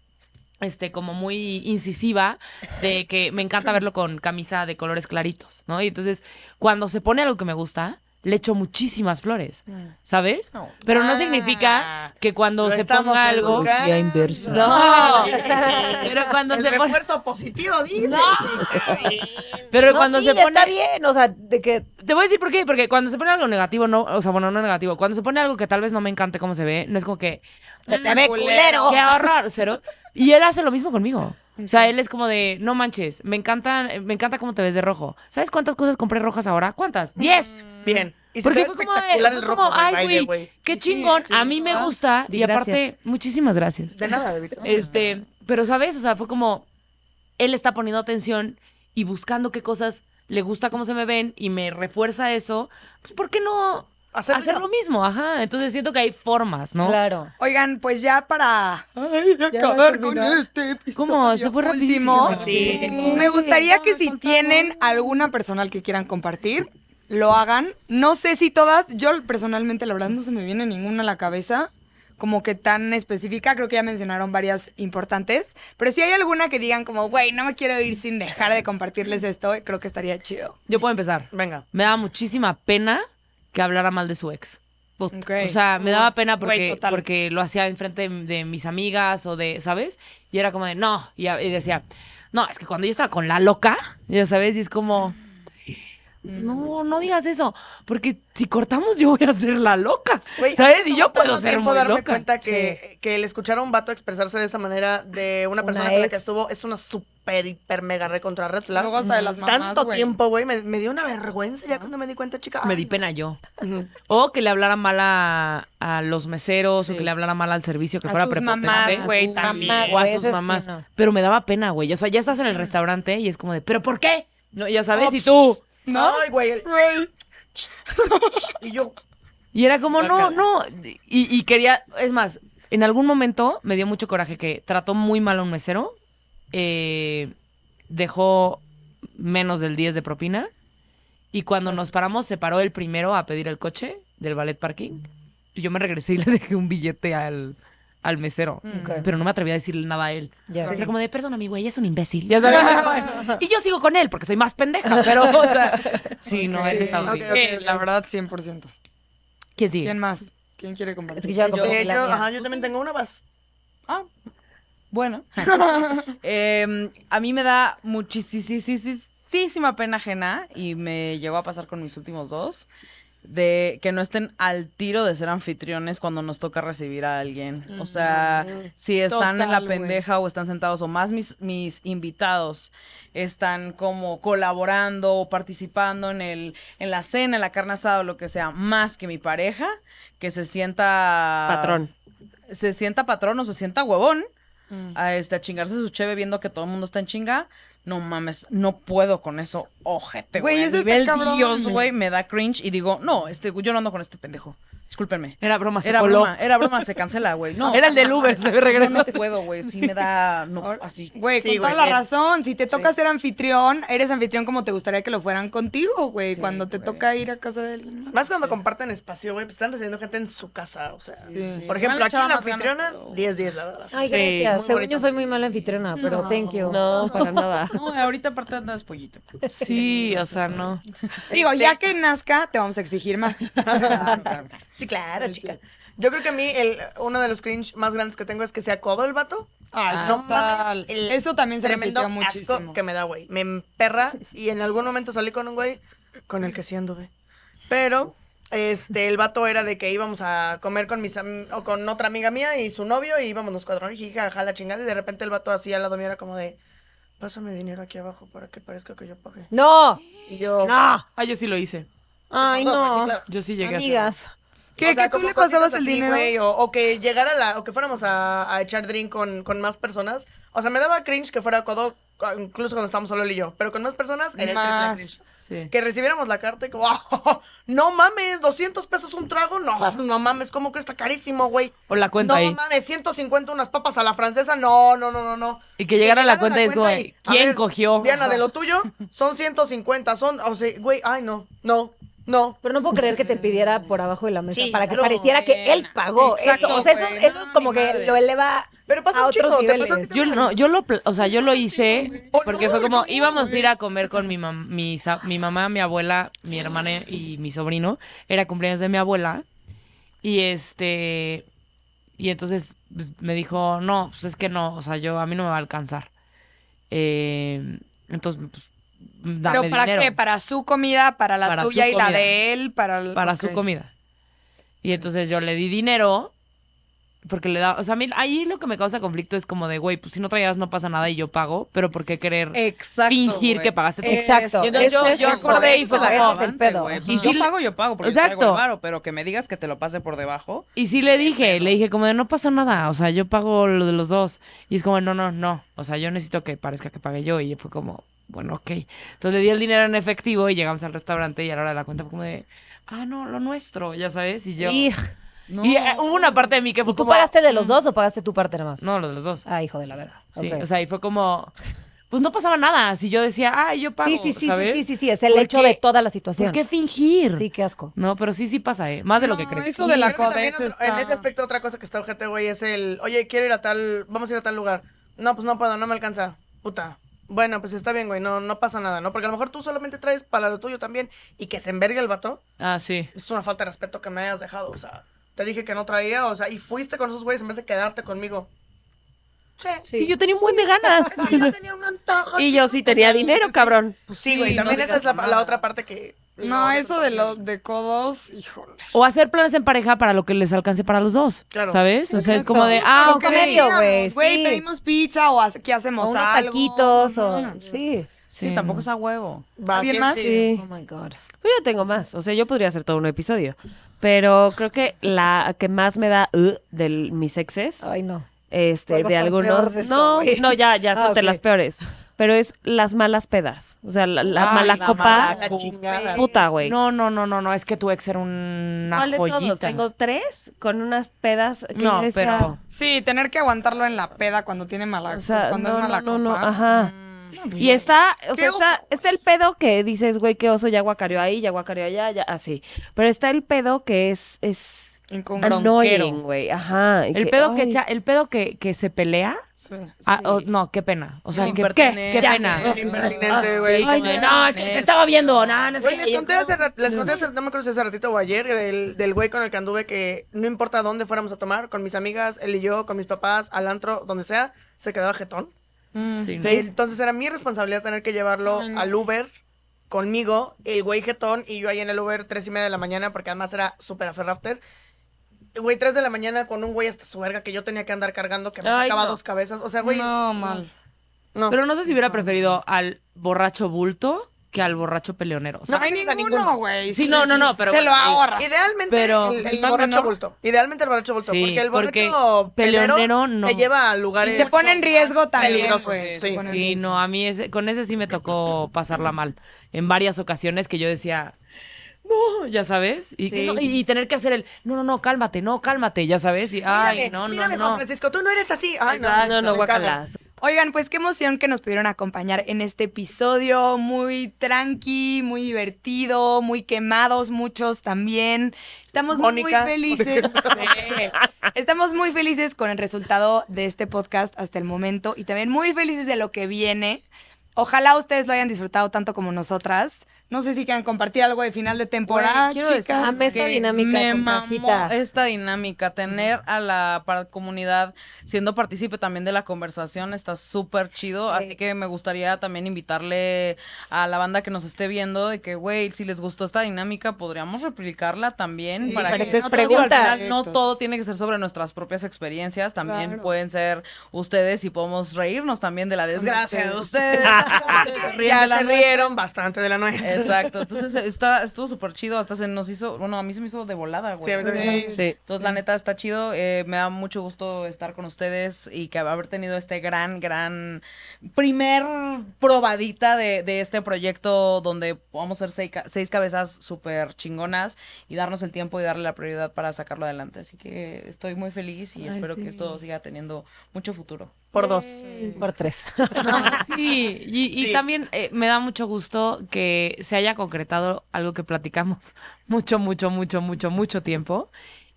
este, como muy incisiva de que me encanta verlo con camisa de colores claritos, ¿no? Y entonces, cuando se pone algo que me gusta, le echo muchísimas flores, ah. ¿sabes? Pero no ah. significa que cuando se ponga algo... Sea inverso. No, pero cuando se pone... refuerzo positivo, dice. Pero cuando se pone... está bien, o sea, de que... Te voy a decir por qué, porque cuando se pone algo negativo, no, o sea, bueno, no negativo, cuando se pone algo que tal vez no me encante cómo se ve, no es como que... ¡Se te ve mm, culero! ¡Qué horror! Cero. Y él hace lo mismo conmigo. O sea, él es como de, no manches, me encanta, eh, me encanta cómo te ves de rojo. ¿Sabes cuántas cosas compré rojas ahora? ¿Cuántas? Mm. ¡Diez! Bien. Y Porque fue como, rojo, ay, güey, qué chingón. a mí me gusta. Y aparte, muchísimas gracias. De nada, bebé. Este, pero, ¿sabes? O sea, fue como, él está poniendo atención y buscando qué cosas le gusta cómo se me ven y me refuerza eso. Pues, ¿por qué no hacer, lo mismo, ajá. Entonces siento que hay formas, ¿no? Claro. Oigan, pues ya para acabar con este episodio. ¿Cómo? Se fue rapidísimo. Me gustaría que si tienen alguna personal que quieran compartir, lo hagan. No sé si todas, yo personalmente, la verdad, no se me viene ninguna a la cabeza como que tan específica. Creo que ya mencionaron varias importantes. Pero si hay alguna que digan como, güey, no me quiero ir sin dejar de compartirles esto, creo que estaría chido. Yo puedo empezar. Venga. Me da muchísima pena que hablara mal de su ex. O sea, me daba pena porque, porque lo hacía enfrente de, de, mis amigas o de, ¿sabes? Y era como de, no, y decía, no, es que cuando yo estaba con la loca, ya sabes, y es como... No, no digas eso, porque si cortamos yo voy a ser la loca, ¿sabes? Y yo puedo ser muy darme cuenta que, que el escuchar a un vato expresarse de esa manera de una persona con la que estuvo es una súper hiper, mega recontra red Tanto tiempo, güey, me, dio una vergüenza ya cuando me di cuenta, chica. Me di pena yo. o que le hablara mal a, los meseros, o que le hablara mal al servicio, que fuera prepotente. güey, también. O a sus mamás. Pero me daba pena, güey. O sea, ya estás en el restaurante y es como de, ¿pero por qué? No, ya sabes, y tú ¿No? güey. y yo. Y era como, no, no. Y, quería, es más, en algún momento me dio mucho coraje que trató muy mal a un mesero, eh, dejó menos del 10 de propina y cuando nos paramos se paró el primero a pedir el coche del ballet parking y yo me regresé y le dejé un billete al, al mesero. Mm. Pero no me atreví a decirle nada a él. Yeah. Era como de, perdón, amigo, güey, es un imbécil. y yo sigo con él porque soy más pendeja, pero, sí, no, es está okay, La verdad, 100%. ¿Quién sigue? ¿Quién más? ¿Quién quiere compartir? Es que ya este, yo, yo, ajá, yo también tengo una más. Ah, bueno. Em, a mí me da muchísima pena ajena y me llegó a pasar con mis últimos dos de que no estén al tiro de ser anfitriones cuando nos toca recibir a alguien. O sea, si están en la pendeja o están sentados, o más mis, mis invitados están como colaborando o participando en, el, en la cena, en la carne asada o lo que sea, más que mi pareja, que se sienta... Patrón. Se sienta patrón o se sienta huevón. Mm. A, este, a chingarse su cheve viendo que todo el mundo está en chinga no mames, no puedo con eso, ojete, güey. Güey, nivel Dios, güey, me da cringe y digo, no, este, yo no ando con este pendejo. Discúlpenme. Era broma, se era broma, era broma, se cancela, güey. No, era el del Uber, se regresó. No, no puedo, güey, sí me da no, así. Güey, con toda la razón, si te toca ser anfitrión, eres anfitrión como te gustaría que lo fueran contigo, güey, cuando te toca ir a casa de Más cuando comparten espacio, güey, pues están recibiendo gente en su casa, o sea. Por ejemplo, aquí la anfitriona, 10-10, la verdad. Ay, gracias. Según yo soy muy mala anfitriona, pero thank you. No, para nada. No, ahorita aparte andas pollito. Sí, o sea, no. Digo, ya que nazca, te vamos a exigir más. claro, chica. Yo creo que a mí uno de los cringe más grandes que tengo es que sea codo el vato. Ay, ah, no Eso también se repitió muchísimo. Asco que me da, güey. Me emperra y en algún momento salí con un güey con el que sí anduve. Pero este, el vato era de que íbamos a comer con mis o con otra amiga mía y su novio y íbamos los cuadrones, jija, jala chingada y de repente el vato así al lado mío era como de pásame dinero aquí abajo para que parezca que yo pagué. No. yo No, ah, yo sí lo hice. Ay, no. Yo sí llegué ¿Qué, o que tú le pasabas el dinero? o, que llegara la, o que fuéramos a, echar drink con, más personas. O sea, me daba cringe que fuera codo, incluso cuando estábamos solo él y yo. Pero con más personas era cringe. Que recibiéramos la carta y como, oh, no mames, 200 pesos un trago, no, no mames, ¿cómo que está carísimo, güey? O la cuenta no, ahí. No mames, 150 unas papas a la francesa, no, no, no, no, no. Y que llegara, la cuenta, y es ¿quién cogió? Diana, de lo tuyo, son 150, son, o sea, güey, ay no, no, no. Pero no puedo creer que te pidiera por abajo de la mesa para que pareciera que él pagó. eso, o sea, eso, es como que lo eleva Pero pasa a otros Yo lo, o sea, yo lo hice porque fue como íbamos a ir a comer con mi, mi, mamá, mi abuela, mi hermana y mi sobrino. Era cumpleaños de mi abuela y este y entonces pues, me dijo no, pues es que no, o sea, yo a mí no me va a alcanzar. Eh, entonces pues, ¿Pero para qué? ¿Para su comida, para la tuya y la de él? Para, para su comida. Y entonces yo le di dinero porque le da, o sea, a mí ahí lo que me causa conflicto es como de, güey, pues si no traías no pasa nada y yo pago, pero ¿por qué querer fingir que pagaste? Tú? Exacto. Y yo, yo y el pedo. si pago, yo pago Exacto. pero que me digas que te lo pase por debajo. Y sí le dije, le dije como de, no pasa nada, o sea, yo pago lo de los dos. Y es como, no, no, no, o sea, yo necesito que parezca que pague yo y fue como, bueno, ok. Entonces le di el dinero en efectivo y llegamos al restaurante y a la hora de la cuenta fue como de, ah, no, lo nuestro, ya sabes, y yo... Y eh, hubo una parte de mí que ¿Y tú pagaste de los mm". dos o pagaste tu parte nomás? No, lo de los dos. Ah, hijo de la verdad Sí, o sea, y fue como... Pues no pasaba nada. Si yo decía, ah, yo pago, Sí, sí, sí, sí, sí, sí, es el hecho de toda la situación. ¿Por qué fingir? Sí, qué asco. No, pero sí, sí pasa, ¿eh? Más de lo que crees. de la En ese aspecto, otra cosa que está objeto, güey, es el, oye, quiero ir a tal, vamos a ir a tal lugar. No, pues no puedo, no me alcanza. Puta, bueno, pues está bien, güey, no, no pasa nada, ¿no? Porque a lo mejor tú solamente traes para lo tuyo también y que se envergue el vato. Ah, sí. Es una falta de respeto que me hayas dejado, o sea, te dije que no traía, o sea, y fuiste con esos güeyes en vez de quedarte conmigo. Sí, yo tenía un buen de ganas. antojo. Y yo sí tenía dinero, cabrón. Pues sí, güey, también esa es la, otra parte que no, eso de los de codos, híjole. O hacer planes en pareja para lo que les alcance para los dos. ¿Sabes? O sea, es como de, ah, ok. güey. Güey, pedimos pizza o ¿qué hacemos? O taquitos Sí, sí. tampoco es a huevo. ¿Alguien más? Sí. Oh my God. Pero pues yo tengo más. O sea, yo podría hacer todo un episodio. Pero creo que la que más me da uh, de mis exes. Ay, no este, de algunos. no, ya, ya, ah, son de las peores. Pero es las malas pedas. O sea, la, mala copa. puta, güey. No, no, no, no, no. Es que tu ex era un ¿Cuál joyita? Tengo tres con unas pedas. Que no, pero. Ah". Sí, tener que aguantarlo en la peda cuando tiene mala. O sea, cuando es mala no, no, No, ajá. Mm. y está, o sea, está, el pedo que dices, güey, qué oso, ya guacareó ahí, ya guacareó allá, ya, así. Pero está el pedo que es, es Incongruente. güey. Ajá. El, pedo que echa, el pedo que, que se pelea. Sí, ah, oh, no, qué pena. O sea, qué, qué pena. Impertinente, ah, güey. no, es que te estaba viendo. No, no les conté hace ratito, les no me acuerdo hace ratito o ayer, del güey con el que anduve que no importa dónde fuéramos a tomar, con mis amigas, él y yo, con mis papás, al antro, donde sea, se quedaba jetón. Mm, sí, Entonces era mi responsabilidad tener que llevarlo al Uber conmigo, el güey jetón y yo ahí en el Uber tres y media de la mañana porque además era súper after güey, 3 de la mañana con un güey hasta su verga que yo tenía que andar cargando, que me sacaba dos cabezas. O sea, güey. No, mal. No. Pero no sé si hubiera preferido al borracho bulto que al borracho peleonero. no hay ninguno, güey. Sí, no, no, no, pero... Te lo ahorras. Idealmente el, borracho bulto. Idealmente el borracho bulto. porque el borracho peleonero no. te lleva a lugares... Y te pone en riesgo también. Sí, sí, sí no, a mí ese, con ese sí me tocó pasarla mal. En varias ocasiones que yo decía, ya sabes. Y, tener que hacer el, no, no, no, cálmate, no, cálmate, ya sabes. Y, ay, no, no, mírame, no, Juan Francisco, tú no eres así. Ay, no, no, no, Oigan, pues qué emoción que nos pudieron acompañar en este episodio, muy tranqui, muy divertido, muy quemados muchos también. Estamos muy felices. Estamos muy felices con el resultado de este podcast hasta el momento y también muy felices de lo que viene. Ojalá ustedes lo hayan disfrutado tanto como nosotras. No sé si quieran compartir algo de final de temporada. esta dinámica me esta dinámica, tener mm. a la comunidad siendo partícipe también de la conversación está súper chido. Así que me gustaría también invitarle a la banda que nos esté viendo de que, güey, si les gustó esta dinámica, podríamos replicarla también para que preguntas. No, no todo tiene que ser sobre nuestras propias experiencias, también pueden ser ustedes y podemos reírnos también de la desgracia de ustedes. ya se rieron bastante de la nuestra. Exacto. Entonces está, estuvo súper chido. Hasta se nos hizo, bueno, a mí se me hizo de volada, güey. Sí, Sí. Entonces, la neta, está chido. Eh, me da mucho gusto estar con ustedes y que haber tenido este gran, gran primer probadita de, de este proyecto donde vamos a ser seis, cabezas súper chingonas y darnos el tiempo y darle la prioridad para sacarlo adelante. Así que estoy muy feliz y espero que esto siga teniendo mucho futuro. Por dos, por tres. Ah, sí, y, también eh, me da mucho gusto que se haya concretado algo que platicamos mucho, mucho, mucho, mucho, mucho tiempo.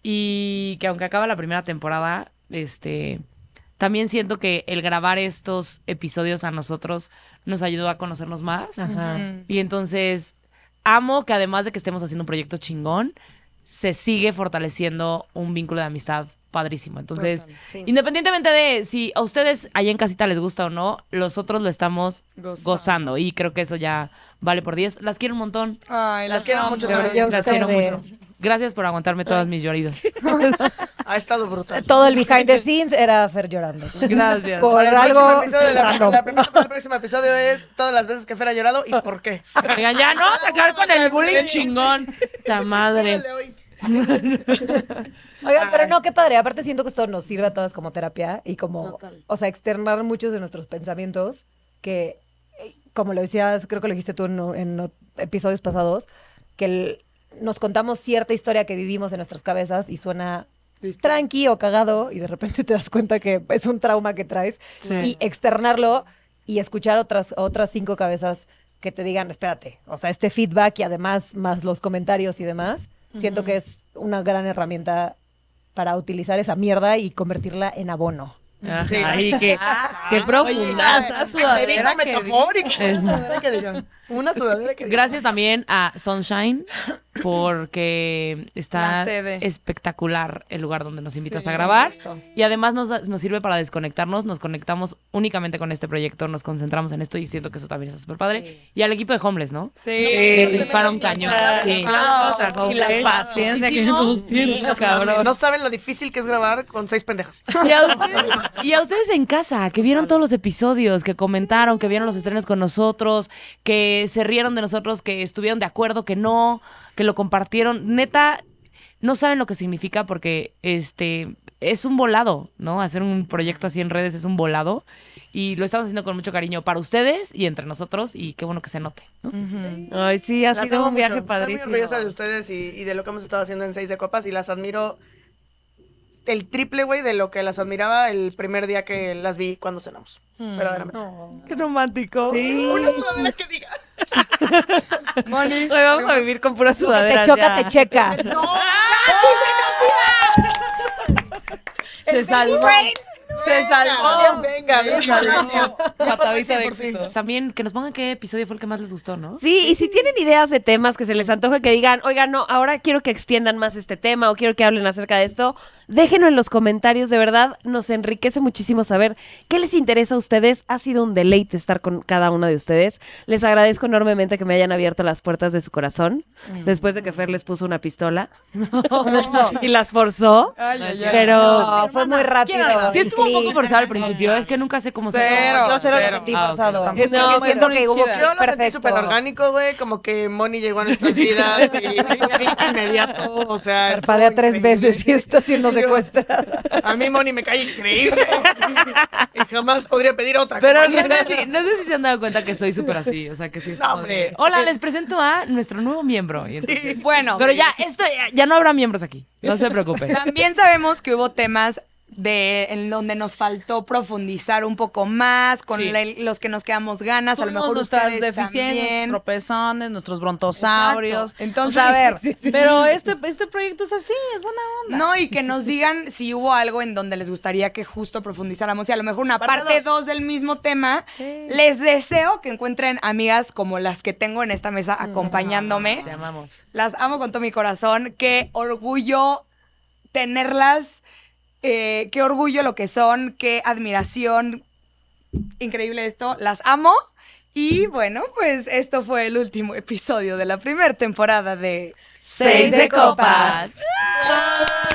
Y que aunque acaba la primera temporada, este, también siento que el grabar estos episodios a nosotros nos ayudó a conocernos más. Y entonces amo que además de que estemos haciendo un proyecto chingón, se sigue fortaleciendo un vínculo de amistad padrísimo. Entonces, independientemente de si a ustedes allá en casita les gusta o no, los otros lo estamos gozando, y creo que eso ya vale por 10. Las quiero un montón. Ay, las, quiero mucho. Las quiero mucho. Gracias por aguantarme todas mis lloridas. ha estado brutal. Todo el behind the scenes era Fer llorando. Gracias. Por algo. El próximo episodio es todas las veces que Fer ha llorado y por qué. Oigan, ya no, sacar ah, con el bullying chingón. Ta madre. pero no, qué padre. Aparte siento que esto nos sirve a todas como terapia y como, o sea, externar muchos de nuestros pensamientos que, eh, como lo decías, creo que lo dijiste tú en, episodios pasados, que nos contamos cierta historia que vivimos en nuestras cabezas y suena tranqui o cagado y de repente te das cuenta que es un trauma que traes y externarlo y escuchar otras, otras cinco cabezas que te digan, espérate, o sea, este feedback y además más los comentarios y demás, siento que es una gran herramienta para utilizar esa mierda y convertirla en abono. Ahí sí. que, ah, qué ah, profundidad. Oye, la, metafórica. Una sudadera que. Gracias también a Sunshine, porque está espectacular el lugar donde nos invitas a grabar. Y además nos, sirve para desconectarnos. Nos conectamos únicamente con este proyecto, nos concentramos en esto y siento que eso también está súper padre. Y al equipo de Homeless, ¿no? Sí. Que cañón. Ah, y la paciencia que nos cabrón. No saben lo difícil que es grabar con seis pendejos. Y a, ustedes, y a ustedes en casa, que vieron todos los episodios, que comentaron, que vieron los estrenos con nosotros, que se rieron de nosotros, que estuvieron de acuerdo, que no, que lo compartieron. Neta, no saben lo que significa porque este es un volado, ¿no? Hacer un proyecto así en redes es un volado y lo estamos haciendo con mucho cariño para ustedes y entre nosotros y qué bueno que se note. ¿no? Ay, sí, ha sido un viaje padrísimo. Estoy muy orgullosa de ustedes y, de lo que hemos estado haciendo en Seis de Copas y las admiro el triple, güey, de lo que las admiraba el primer día que las vi cuando cenamos. Hmm. verdaderamente. No. Qué romántico. Sí. Una sudadera que diga. Moni. vamos a vivir con pura sudadera. Te choca, te checa. No, casi se nos iba. Se salvó se salvó. Venga, salvó. También que nos pongan qué episodio fue el que más les gustó, ¿no? Sí, y si tienen ideas de temas que se les antoja que digan, oiga, no, ahora quiero que extiendan más este tema o quiero que hablen acerca de esto, déjenlo en los comentarios. De verdad, nos enriquece muchísimo saber qué les interesa a ustedes. Ha sido un deleite estar con cada uno de ustedes. Les agradezco enormemente que me hayan abierto las puertas de su corazón mm. después de que Fer les puso una pistola y las forzó. pero fue muy rápido un poco forzado al principio, es que nunca sé cómo se Cero, Yo lo sentí forzado. Es que yo siento que hubo lo sentí súper orgánico, güey, como que Moni llegó a nuestras vidas y hizo clic inmediato, o sea... tres veces y está siendo secuestrada. A mí Moni me cae increíble y jamás podría pedir otra Pero no sé, si, se han dado cuenta que soy súper así, o sea, que sí Hola, les presento a nuestro nuevo miembro. Bueno, Pero ya, esto, ya no habrá miembros aquí, no se preocupen. también sabemos que hubo temas de en donde nos faltó profundizar un poco más, con los que nos quedamos ganas, a lo mejor ustedes deficiencias, nuestros tropezones, nuestros brontosaurios. Entonces, a ver, pero este, este proyecto es así, es buena onda. No, y que nos digan si hubo algo en donde les gustaría que justo profundizáramos y a lo mejor una parte, dos. del mismo tema. Les deseo que encuentren amigas como las que tengo en esta mesa mm. acompañándome. Te amamos. Las amo con todo mi corazón. Qué orgullo tenerlas eh, qué orgullo lo que son, qué admiración. Increíble esto, las amo. Y bueno, pues esto fue el último episodio de la primera temporada de Seis de Copas. ¡Ah!